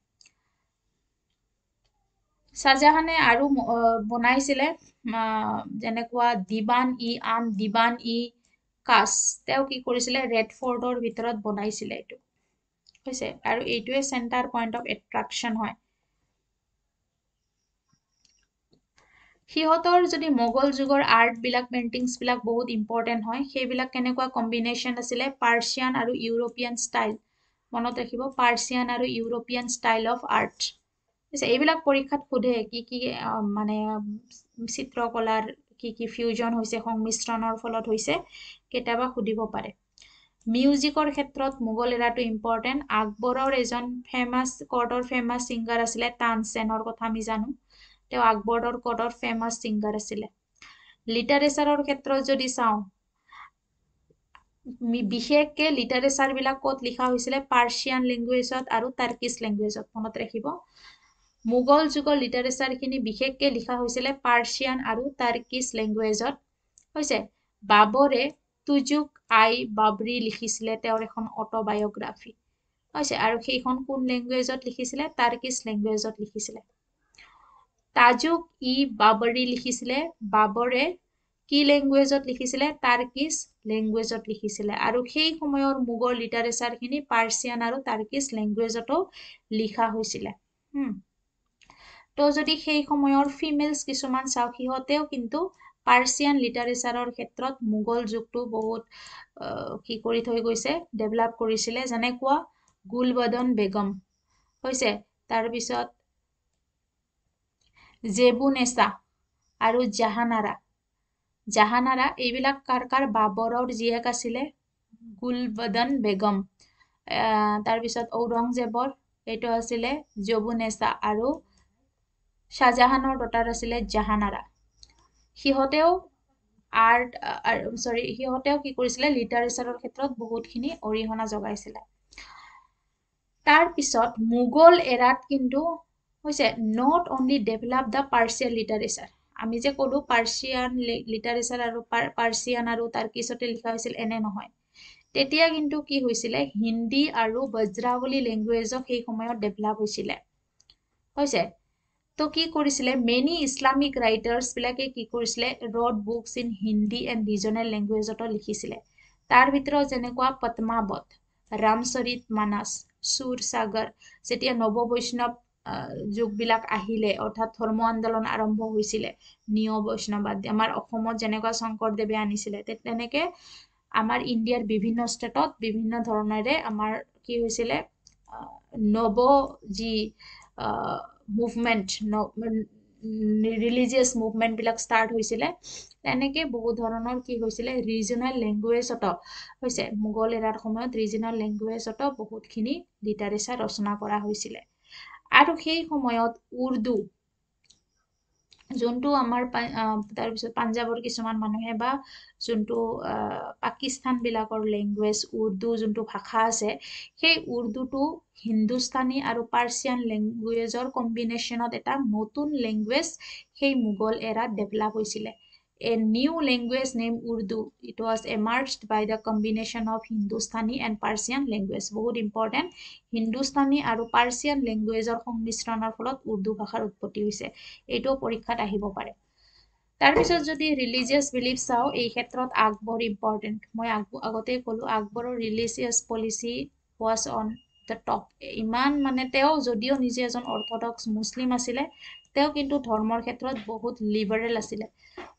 শ্বাহজাহানে আৰু বনাইছিলে যেনেকুৱা দিবান ই আম দিবান ই কাচ তেওঁ কি কৰিছিলে ৰেড ফৰ্টৰ ভিতৰত বনাইছিলে এইটো হৈছে আৰু এইটোৱে চেণ্টাৰ পইণ্ট অফ এট্ৰাকশ্যন হয় সিহঁতৰ যদি মোগল যুগৰ আৰ্টবিলাক পেইণ্টিংছবিলাক বহুত ইম্পৰ্টেণ্ট হয় সেইবিলাক কেনেকুৱা কম্বিনেশ্যন আছিলে পাৰ্চিয়ান আৰু ইউৰোপীয়ান ষ্টাইল মনত ৰাখিব পাৰ্চিয়ান আৰু ইউৰোপীয়ান ষ্টাইল অফ আৰ্ট আচ্ছা এইবিলাক পৰীক্ষাত সোধে কি কি মানে চিত্ৰকলাৰ কি কি ফিউজন হৈছে সংমিশ্ৰণৰ ফলত হৈছে কেতিয়াবা সুধিব পাৰে মিউজিকৰ ক্ষেত্ৰত মোগল এৰাটো ইম্পৰ্টেণ্ট আকবৰৰ এজন ফেমাছ কৰ্টৰ ফেমাছ ছিংগাৰ আছিলে তানচেনৰ কথা আমি জানো তেওঁ আকবৰৰ কৰ্টৰ ফেমাছ ছিংগাৰ আছিলে লিটাৰেচাৰৰ ক্ষেত্ৰত যদি চাওঁ বিশেষকে লিটাৰেচাৰ বিলাক ক'ত লিখা হৈছিলে পাৰ্চিয়ান লেংগুৱেজত আৰু টাৰ্কিছ লেংগুৱেজত মনত ৰাখিব মোগল যুগৰ লিটাৰেচাৰ খিনি বিশেষকে লিখা হৈছিলে পাৰ্চিয়ান আৰু টাৰ্কিছ লেংগুৱেজত হৈছে বাবৰে তুজুক আই বাবৰি লিখিছিলে তেওঁৰ এখন অট'বায়গ্ৰাফী হৈছে আৰু সেইখন কোন লেংগুৱেজত লিখিছিলে টাৰ্কিছ লেংগুৱেজত লিখিছিলে তাজুক ই বাবৰী লিখিছিলে বাবৰে কি লেংগুৱেজত লিখিছিলে টাৰ্কিচ লেংগুৱেজত লিখিছিলে আৰু সেই সময়ৰ মোগৰ লিটাৰেচাৰখিনি পাৰ্চিয়ান আৰু টাৰ্কিচ লেংগুৱেজতো লিখা হৈছিলে তো যদি সেই সময়ৰ ফিমেলছ কিছুমান চাওঁ সিহঁতেও কিন্তু পাৰ্চিয়ান লিটাৰেচাৰৰ ক্ষেত্ৰত মোগল যুগটো বহুত কি কৰি থৈ গৈছে ডেভেলপ কৰিছিলে যেনেকুৱা গুলবদন বেগম হৈছে তাৰপিছত জেবুনেচা আৰু জাহানাৰা জাহানাৰা এইবিলাক কাৰ কাৰ বাবৰৰ জীয়েক আছিলে গুলবদন বেগম তাৰপিছত ঔৰংজেবৰ এইটো আছিলে জবুনেচা আৰু শ্বাহজাহানৰ দতাৰ আছিলে জাহানাৰা সিহঁতেও আৰ্ট চৰি সিহঁতেও কি কৰিছিলে লিটাৰেচাৰৰ ক্ষেত্ৰত বহুতখিনি অৰিহণা যোগাইছিলে তাৰপিছত মোগল এৰাত কিন্তু হৈছে not only develop the Persian literature আমি যে ক'লোঁ পাৰ্চিয়ান লিটাৰেচাৰ আৰু পাৰ্চিয়ান আৰু তাৰ কিছতে লিখা হৈছিল এনে নহয় তেতিয়া কিন্তু কি হৈছিলে হিন্দী আৰু বজ্ৰাৱলী লেংগুৱেজক সেই সময়ত ডেভেলপ হৈছিলে হৈছে তো কি কৰিছিলে মেনি ইছলামিক ৰাইটাৰ্ছবিলাকে কি কৰিছিলে wrote books in Hindi and regional লেংগুৱেজতো লিখিছিলে তাৰ ভিতৰত যেনেকুৱা পদ্মাৱত ৰামচৰিত মানাছ সুৰ সাগৰ যেতিয়া নৱ বৈষ্ণৱ যুগবিলাক আহিলে অৰ্থাৎ ধৰ্ম আন্দোলন আৰম্ভ হৈছিলে নিয় বৈষ্ণৱাদী আমাৰ অসমত যেনেকুৱা শংকৰদেৱে আনিছিলে তেনেকে আমাৰ ইণ্ডিয়াৰ বিভিন্ন ষ্টেটত বিভিন্ন ধৰণেৰে আমাৰ কি হৈছিলে নৱ যি মুভমেণ্ট ৰিলিজিয়াছ মুভমেণ্টবিলাক ষ্টাৰ্ট হৈছিলে তেনেকে বহু ধৰণৰ কি হৈছিলে ৰিজনেল লেংগুৱেজতো হৈছে মোগল এৰাৰ সময়ত ৰিজনেল লেংগুৱেজতো বহুতখিনি লিটাৰেচাৰ ৰচনা কৰা হৈছিলে আৰু সেই সময়ত উৰ্দু যোনটো আমাৰ তাৰপিছত পাঞ্জাৱৰ কিছুমান মানুহে বা যোনটো পাকিস্তান বিলাকৰ লেংগুৱেজ উৰ্দু যোনটো ভাষা আছে সেই উৰ্দুটো হিন্দুস্তানী আৰু পাৰ্চিয়ান লেংগুৱেজৰ কম্বিনেশ্যনত এটা নতুন লেংগুৱেজ সেই মোগল এৰাত ডেভেলপ হৈছিলে a new language named Urdu. It was emerged by the combination of Hindustani and Persian language. Very important. Hindustani and Persian language are Hongmistran or Hulot Urdu Bahar Utpoti. Eto Porikata Hibopare. Tarvis of the religious beliefs are a heterot Agbor important. My Agote Kulu Agbor religious policy was on the top. Iman Maneteo, Zodio Nizias on Orthodox Muslim Asile, তেওঁ কিন্তু ধৰ্মৰ ক্ষেত্ৰত বহুত liberal আছিলে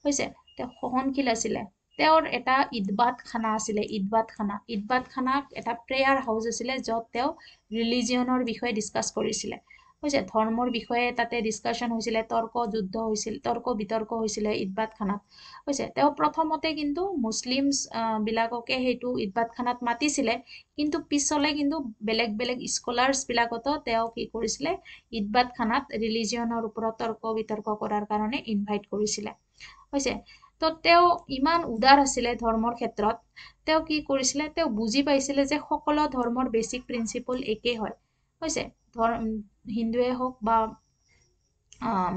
হৈছে তেওঁ সহনশীল আছিলে তেওঁৰ এটা ইদবাদ খানা আছিলে ইদবাদ খানা ইদবাদ খানাক এটা প্ৰেয়াৰ হাউচ আছিলে য'ত তেওঁ ৰিলিজিয়নৰ বিষয়ে ডিছকাছ কৰিছিলে হৈছে ধৰ্মৰ বিষয়ে তাতে ডিছকাশ্যন হৈছিলে তৰ্ক যুদ্ধ হৈছিল তৰ্ক বিতৰ্ক হৈছিলে ইটবাদ খানাত হৈছে তেওঁ প্ৰথমতে কিন্তু মুছলিম বিলাককে সেইটো ইটবাদ খানাত মাতিছিলে কিন্তু পিছলৈ কিন্তু বেলেগ বেলেগ বিলাকতো তেওঁ কি কৰিছিলে ইটবাদ খানাত ৰিলিজিয়নৰ ওপৰত তৰ্ক বিতৰ্ক কৰাৰ কাৰণে ইনভাইট কৰিছিলে হৈছে তো তেওঁ ইমান উদাৰ আছিলে ধৰ্মৰ ক্ষেত্ৰত তেওঁ কি কৰিছিলে তেওঁ বুজি পাইছিলে যে সকলো ধৰ্মৰ বেচিক প্ৰিন্সিপল একেই হয় হৈছে ধৰ্ম হিন্দুৱে হওক বা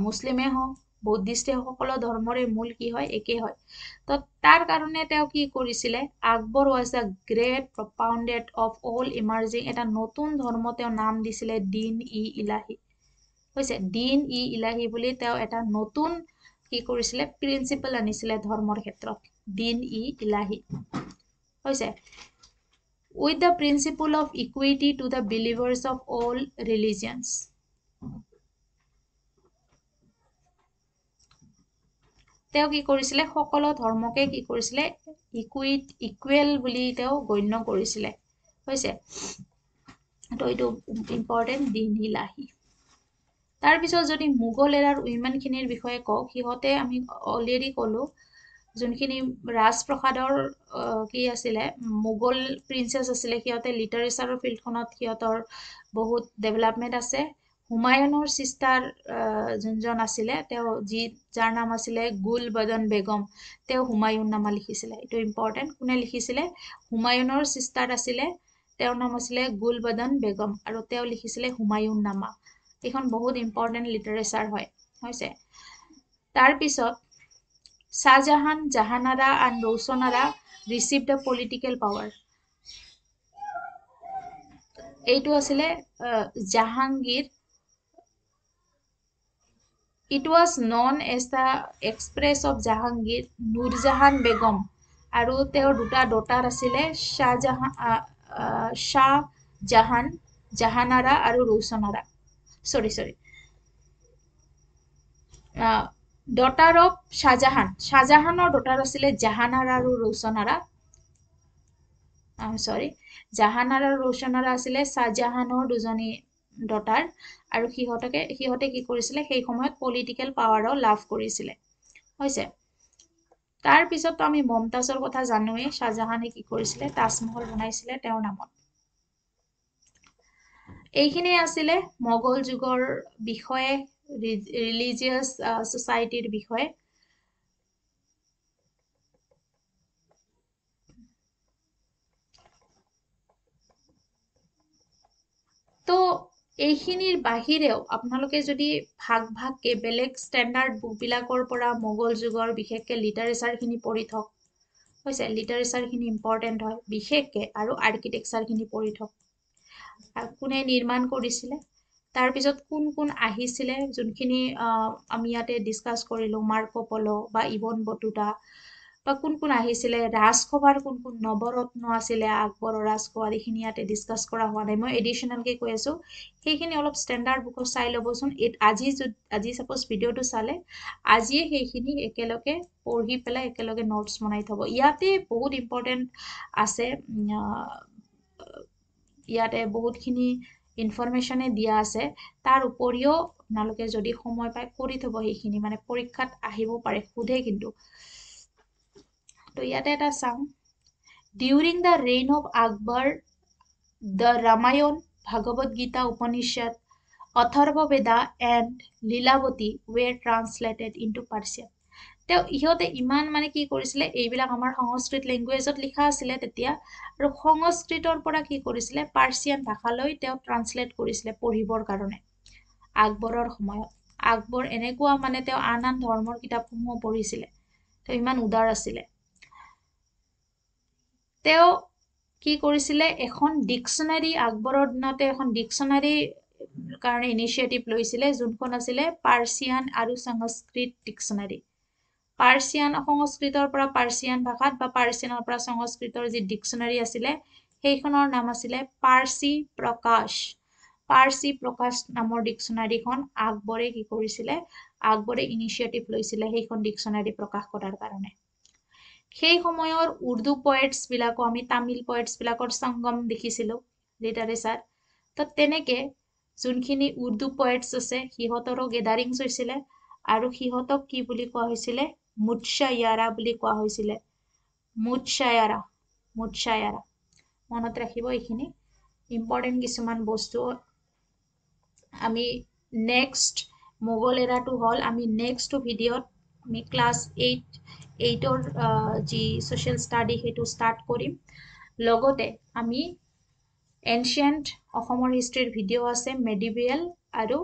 মুছলিমে হওক বৌদ্ধিষ্টে সকলো ধৰ্মৰে মূল কি হয় একেই হয় তো তাৰ কাৰণে তেওঁ কি কৰিছিলে Akbar was the great propounded of all emerging এটা নতুন ধৰ্ম তেওঁ নাম দিছিলে দিন ই ইলাহী হৈছে দিন ই ইলাহী বুলি তেওঁ এটা নতুন কি কৰিছিলে প্ৰিন্সিপল আনিছিলে ধৰ্মৰ ক্ষেত্ৰত দিন ই ইলাহী হৈছে with the principle of equity to the believers of all religions. তেওঁ কি কৰিছিলে সকলো ধৰ্মকে কি কৰিছিলে ইকুইট ইকুৱেল বুলি তেওঁ গণ্য কৰিছিলে হৈছে তো এইটো ইম্পৰ্টেণ্ট দিন ইলাহী তাৰপিছত যদি মোগল এৰাৰ উইমেনখিনিৰ বিষয়ে কওঁ সিহঁতে আমি অলৰেডি ক'লোঁ যোনখিনি ৰাজপ্ৰসাদৰ কি আছিলে মোগল প্ৰিন্সেছ আছিলে সিহঁতে লিটাৰেচাৰৰ ফিল্ডখনত সিহঁতৰ বহুত ডেভেলপমেণ্ট আছে হুমায়ুনৰ চিষ্টাৰ যোনজন আছিলে তেওঁ যি যাৰ নাম আছিলে গুল বদন বেগম তেওঁ হুমায়ুন নামা লিখিছিলে এইটো ইম্পৰ্টেণ্ট কোনে লিখিছিলে হুমায়ুনৰ চিষ্টাৰ আছিলে তেওঁৰ নাম আছিলে গুল বদন বেগম আৰু তেওঁ লিখিছিলে হুমায়ুন নামা এইখন বহুত ইম্পৰ্টেণ্ট লিটাৰেচাৰ হয় হৈছে তাৰপিছত Shahjahan, Jahanara, and Roshanara received the political power. এইটো আছিলে Jahangir it was known as the empress of Jahangir Nurjahan Begum আৰু তেওঁৰ দুটা ডটাৰ আছিলে শ্বাহজাহান শ্বাহ জাহান জাহানাৰা আৰু Roshanara sorry sorry daughter of Shahjahan শ্বাহজাহানৰ ডটাৰ আছিলে জাহানাৰা আৰু ৰৌচন আৰা চৰি জাহানাৰা আৰু ৰৌচন আৰা আছিলে শ্বাহজাহানৰ দুজনী ডটাৰ আৰু সিহঁতকে সিহঁতে কি কৰিছিলে সেই সময়ত পলিটিকেল পাৱাৰো লাভ কৰিছিলে হৈছে তাৰপিছততো আমি মমতাজৰ কথা জানোৱেই শ্বাহজাহানে কি কৰিছিলে তাজমহল বনাইছিলে তেওঁৰ নামত এইখিনিয়ে আছিলে মোগল যুগৰ বিষয়ে ৰিলিজিয়াছ ছ'চাইটিৰ uh, বিষয়ে তো এইখিনিৰ বাহিৰেও আপোনালোকে যদি ভাগ ভাগকে বেলেগ ষ্টেণ্ডাৰ্ড বুকবিলাকৰ পৰা মোগল যুগৰ বিশেষকে লিটাৰেচাৰখিনি পঢ়ি থওক হৈছে লিটাৰেচাৰখিনি ইম্পৰ্টেণ্ট হয় বিশেষকে আৰু আৰ্কিটেকচাৰখিনি পঢ়ি থওক কোনে নিৰ্মাণ কৰিছিলে তাৰপিছত কোন কোন আহিছিলে যোনখিনি আমি ইয়াতে ডিছকাছ কৰিলোঁ মাৰ্কো পল' বা ইবন বটুতা বা কোন কোন আহিছিলে ৰাজসভাৰ কোন কোন নৱৰত্ন আছিলে আকবৰৰ ৰাজসভাত এইখিনি ইয়াতে ডিছকাছ কৰা হোৱা নাই মই এডিশ্যনেলকৈ কৈ আছোঁ সেইখিনি অলপ ষ্টেণ্ডাৰ্ড বুকত চাই ল'বচোন এই আজি আজি চাপ'জ ভিডিঅ'টো চালে আজিয়ে সেইখিনি একেলগে পঢ়ি পেলাই একেলগে নোটছ বনাই থ'ব ইয়াতে বহুত ইম্পৰ্টেণ্ট আছে ইয়াতে বহুতখিনি ইনফৰমেশ্যনে দিয়া আছে তাৰ উপৰিও আপোনালোকে যদি সময় পায় কৰি থ'ব সেইখিনি মানে পৰীক্ষাত আহিব পাৰে কিন্তু তো ইয়াতে এটা চাওঁ during the reign of Akbar the Ramayana Bhagavat Gita Upanishad Atharvaveda and Lilavati were translated into তেওঁ ইহঁতে ইমান মানে কি কৰিছিলে এইবিলাক আমাৰ সংস্কৃত লেংগুৱেজত লিখা আছিলে তেতিয়া আৰু সংস্কৃতৰ পৰা কি কৰিছিলে পাৰ্চিয়ান ভাষালৈ তেওঁ ট্ৰান্সলেট কৰিছিলে পঢ়িবৰ কাৰণে আকবৰৰ সময়ত আকবৰ এনেকুৱা মানে তেওঁ আন আন ধৰ্মৰ কিতাপসমূহ পঢ়িছিলে তেওঁ ইমান উদাৰ আছিলে তেওঁ কি কৰিছিলে এখন ডিকচনাৰী আকবৰৰ দিনতে এখন ডিকচনাৰী কাৰণে ইনিচিয়েটিভ লৈছিলে যোনখন আছিলে পাৰ্চিয়ান আৰু সংস্কৃত ডিকচনাৰী পাৰ্চিয়ান সংস্কৃতৰ পৰা পাৰ্চিয়ান ভাষাত বা পাৰ্চিয়ানৰ পৰা সংস্কৃতৰ যি ডিক্সনেৰী আছিলে সেইখনৰ নাম আছিলে পাৰ্চি প্ৰকাশ পাৰ্চি প্ৰকাশ নামৰ ডিকচনাৰীখন আকবৰে কি কৰিছিলে আকবৰে ইনিচিয়েটিভ লৈছিলে সেইখন ডিকচনাৰী প্ৰকাশ কৰাৰ কাৰণে সেই সময়ৰ উৰ্দু পয়েটছ বিলাকো আমি তামিল পয়েটছ বিলাকৰ সংগম দেখিছিলোঁ লিটাৰেচাৰ তো তেনেকে যোনখিনি উৰ্দু পয়েটছ আছে সিহঁতৰো গেডাৰিংছ হৈছিলে আৰু সিহঁতক কি বুলি কোৱা হৈছিলে মুটায়াৰা বুলি কোৱা হৈছিলে মুটায়াৰা মুটায়াৰা মনত ৰাখিব এইখিনি ইম্পৰ্টেণ্ট কিছুমান বস্তু আমি নেক্সট মোগল এৰাটো হ'ল আমি নেক্সট ভিডিঅ'ত আমি ক্লাছ এইট এইটৰ যি ছ'চিয়েল ষ্টাডি সেইটো ষ্টাৰ্ট কৰিম লগতে আমি এনচিয়েণ্ট অসমৰ হিষ্ট্ৰীৰ ভিডিঅ' আছে মেডিভিয়েল আৰু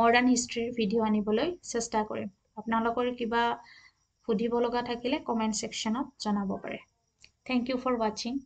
মডাৰ্ণ হিষ্ট্ৰীৰ ভিডিঅ' আনিবলৈ চেষ্টা কৰিম আপোনালোকৰ কিবা সুধিব লগা থাকিলে কমেণ্ট ছেকশ্যনত জনাব পাৰে থেংক ইউ ফৰ ৱাচিং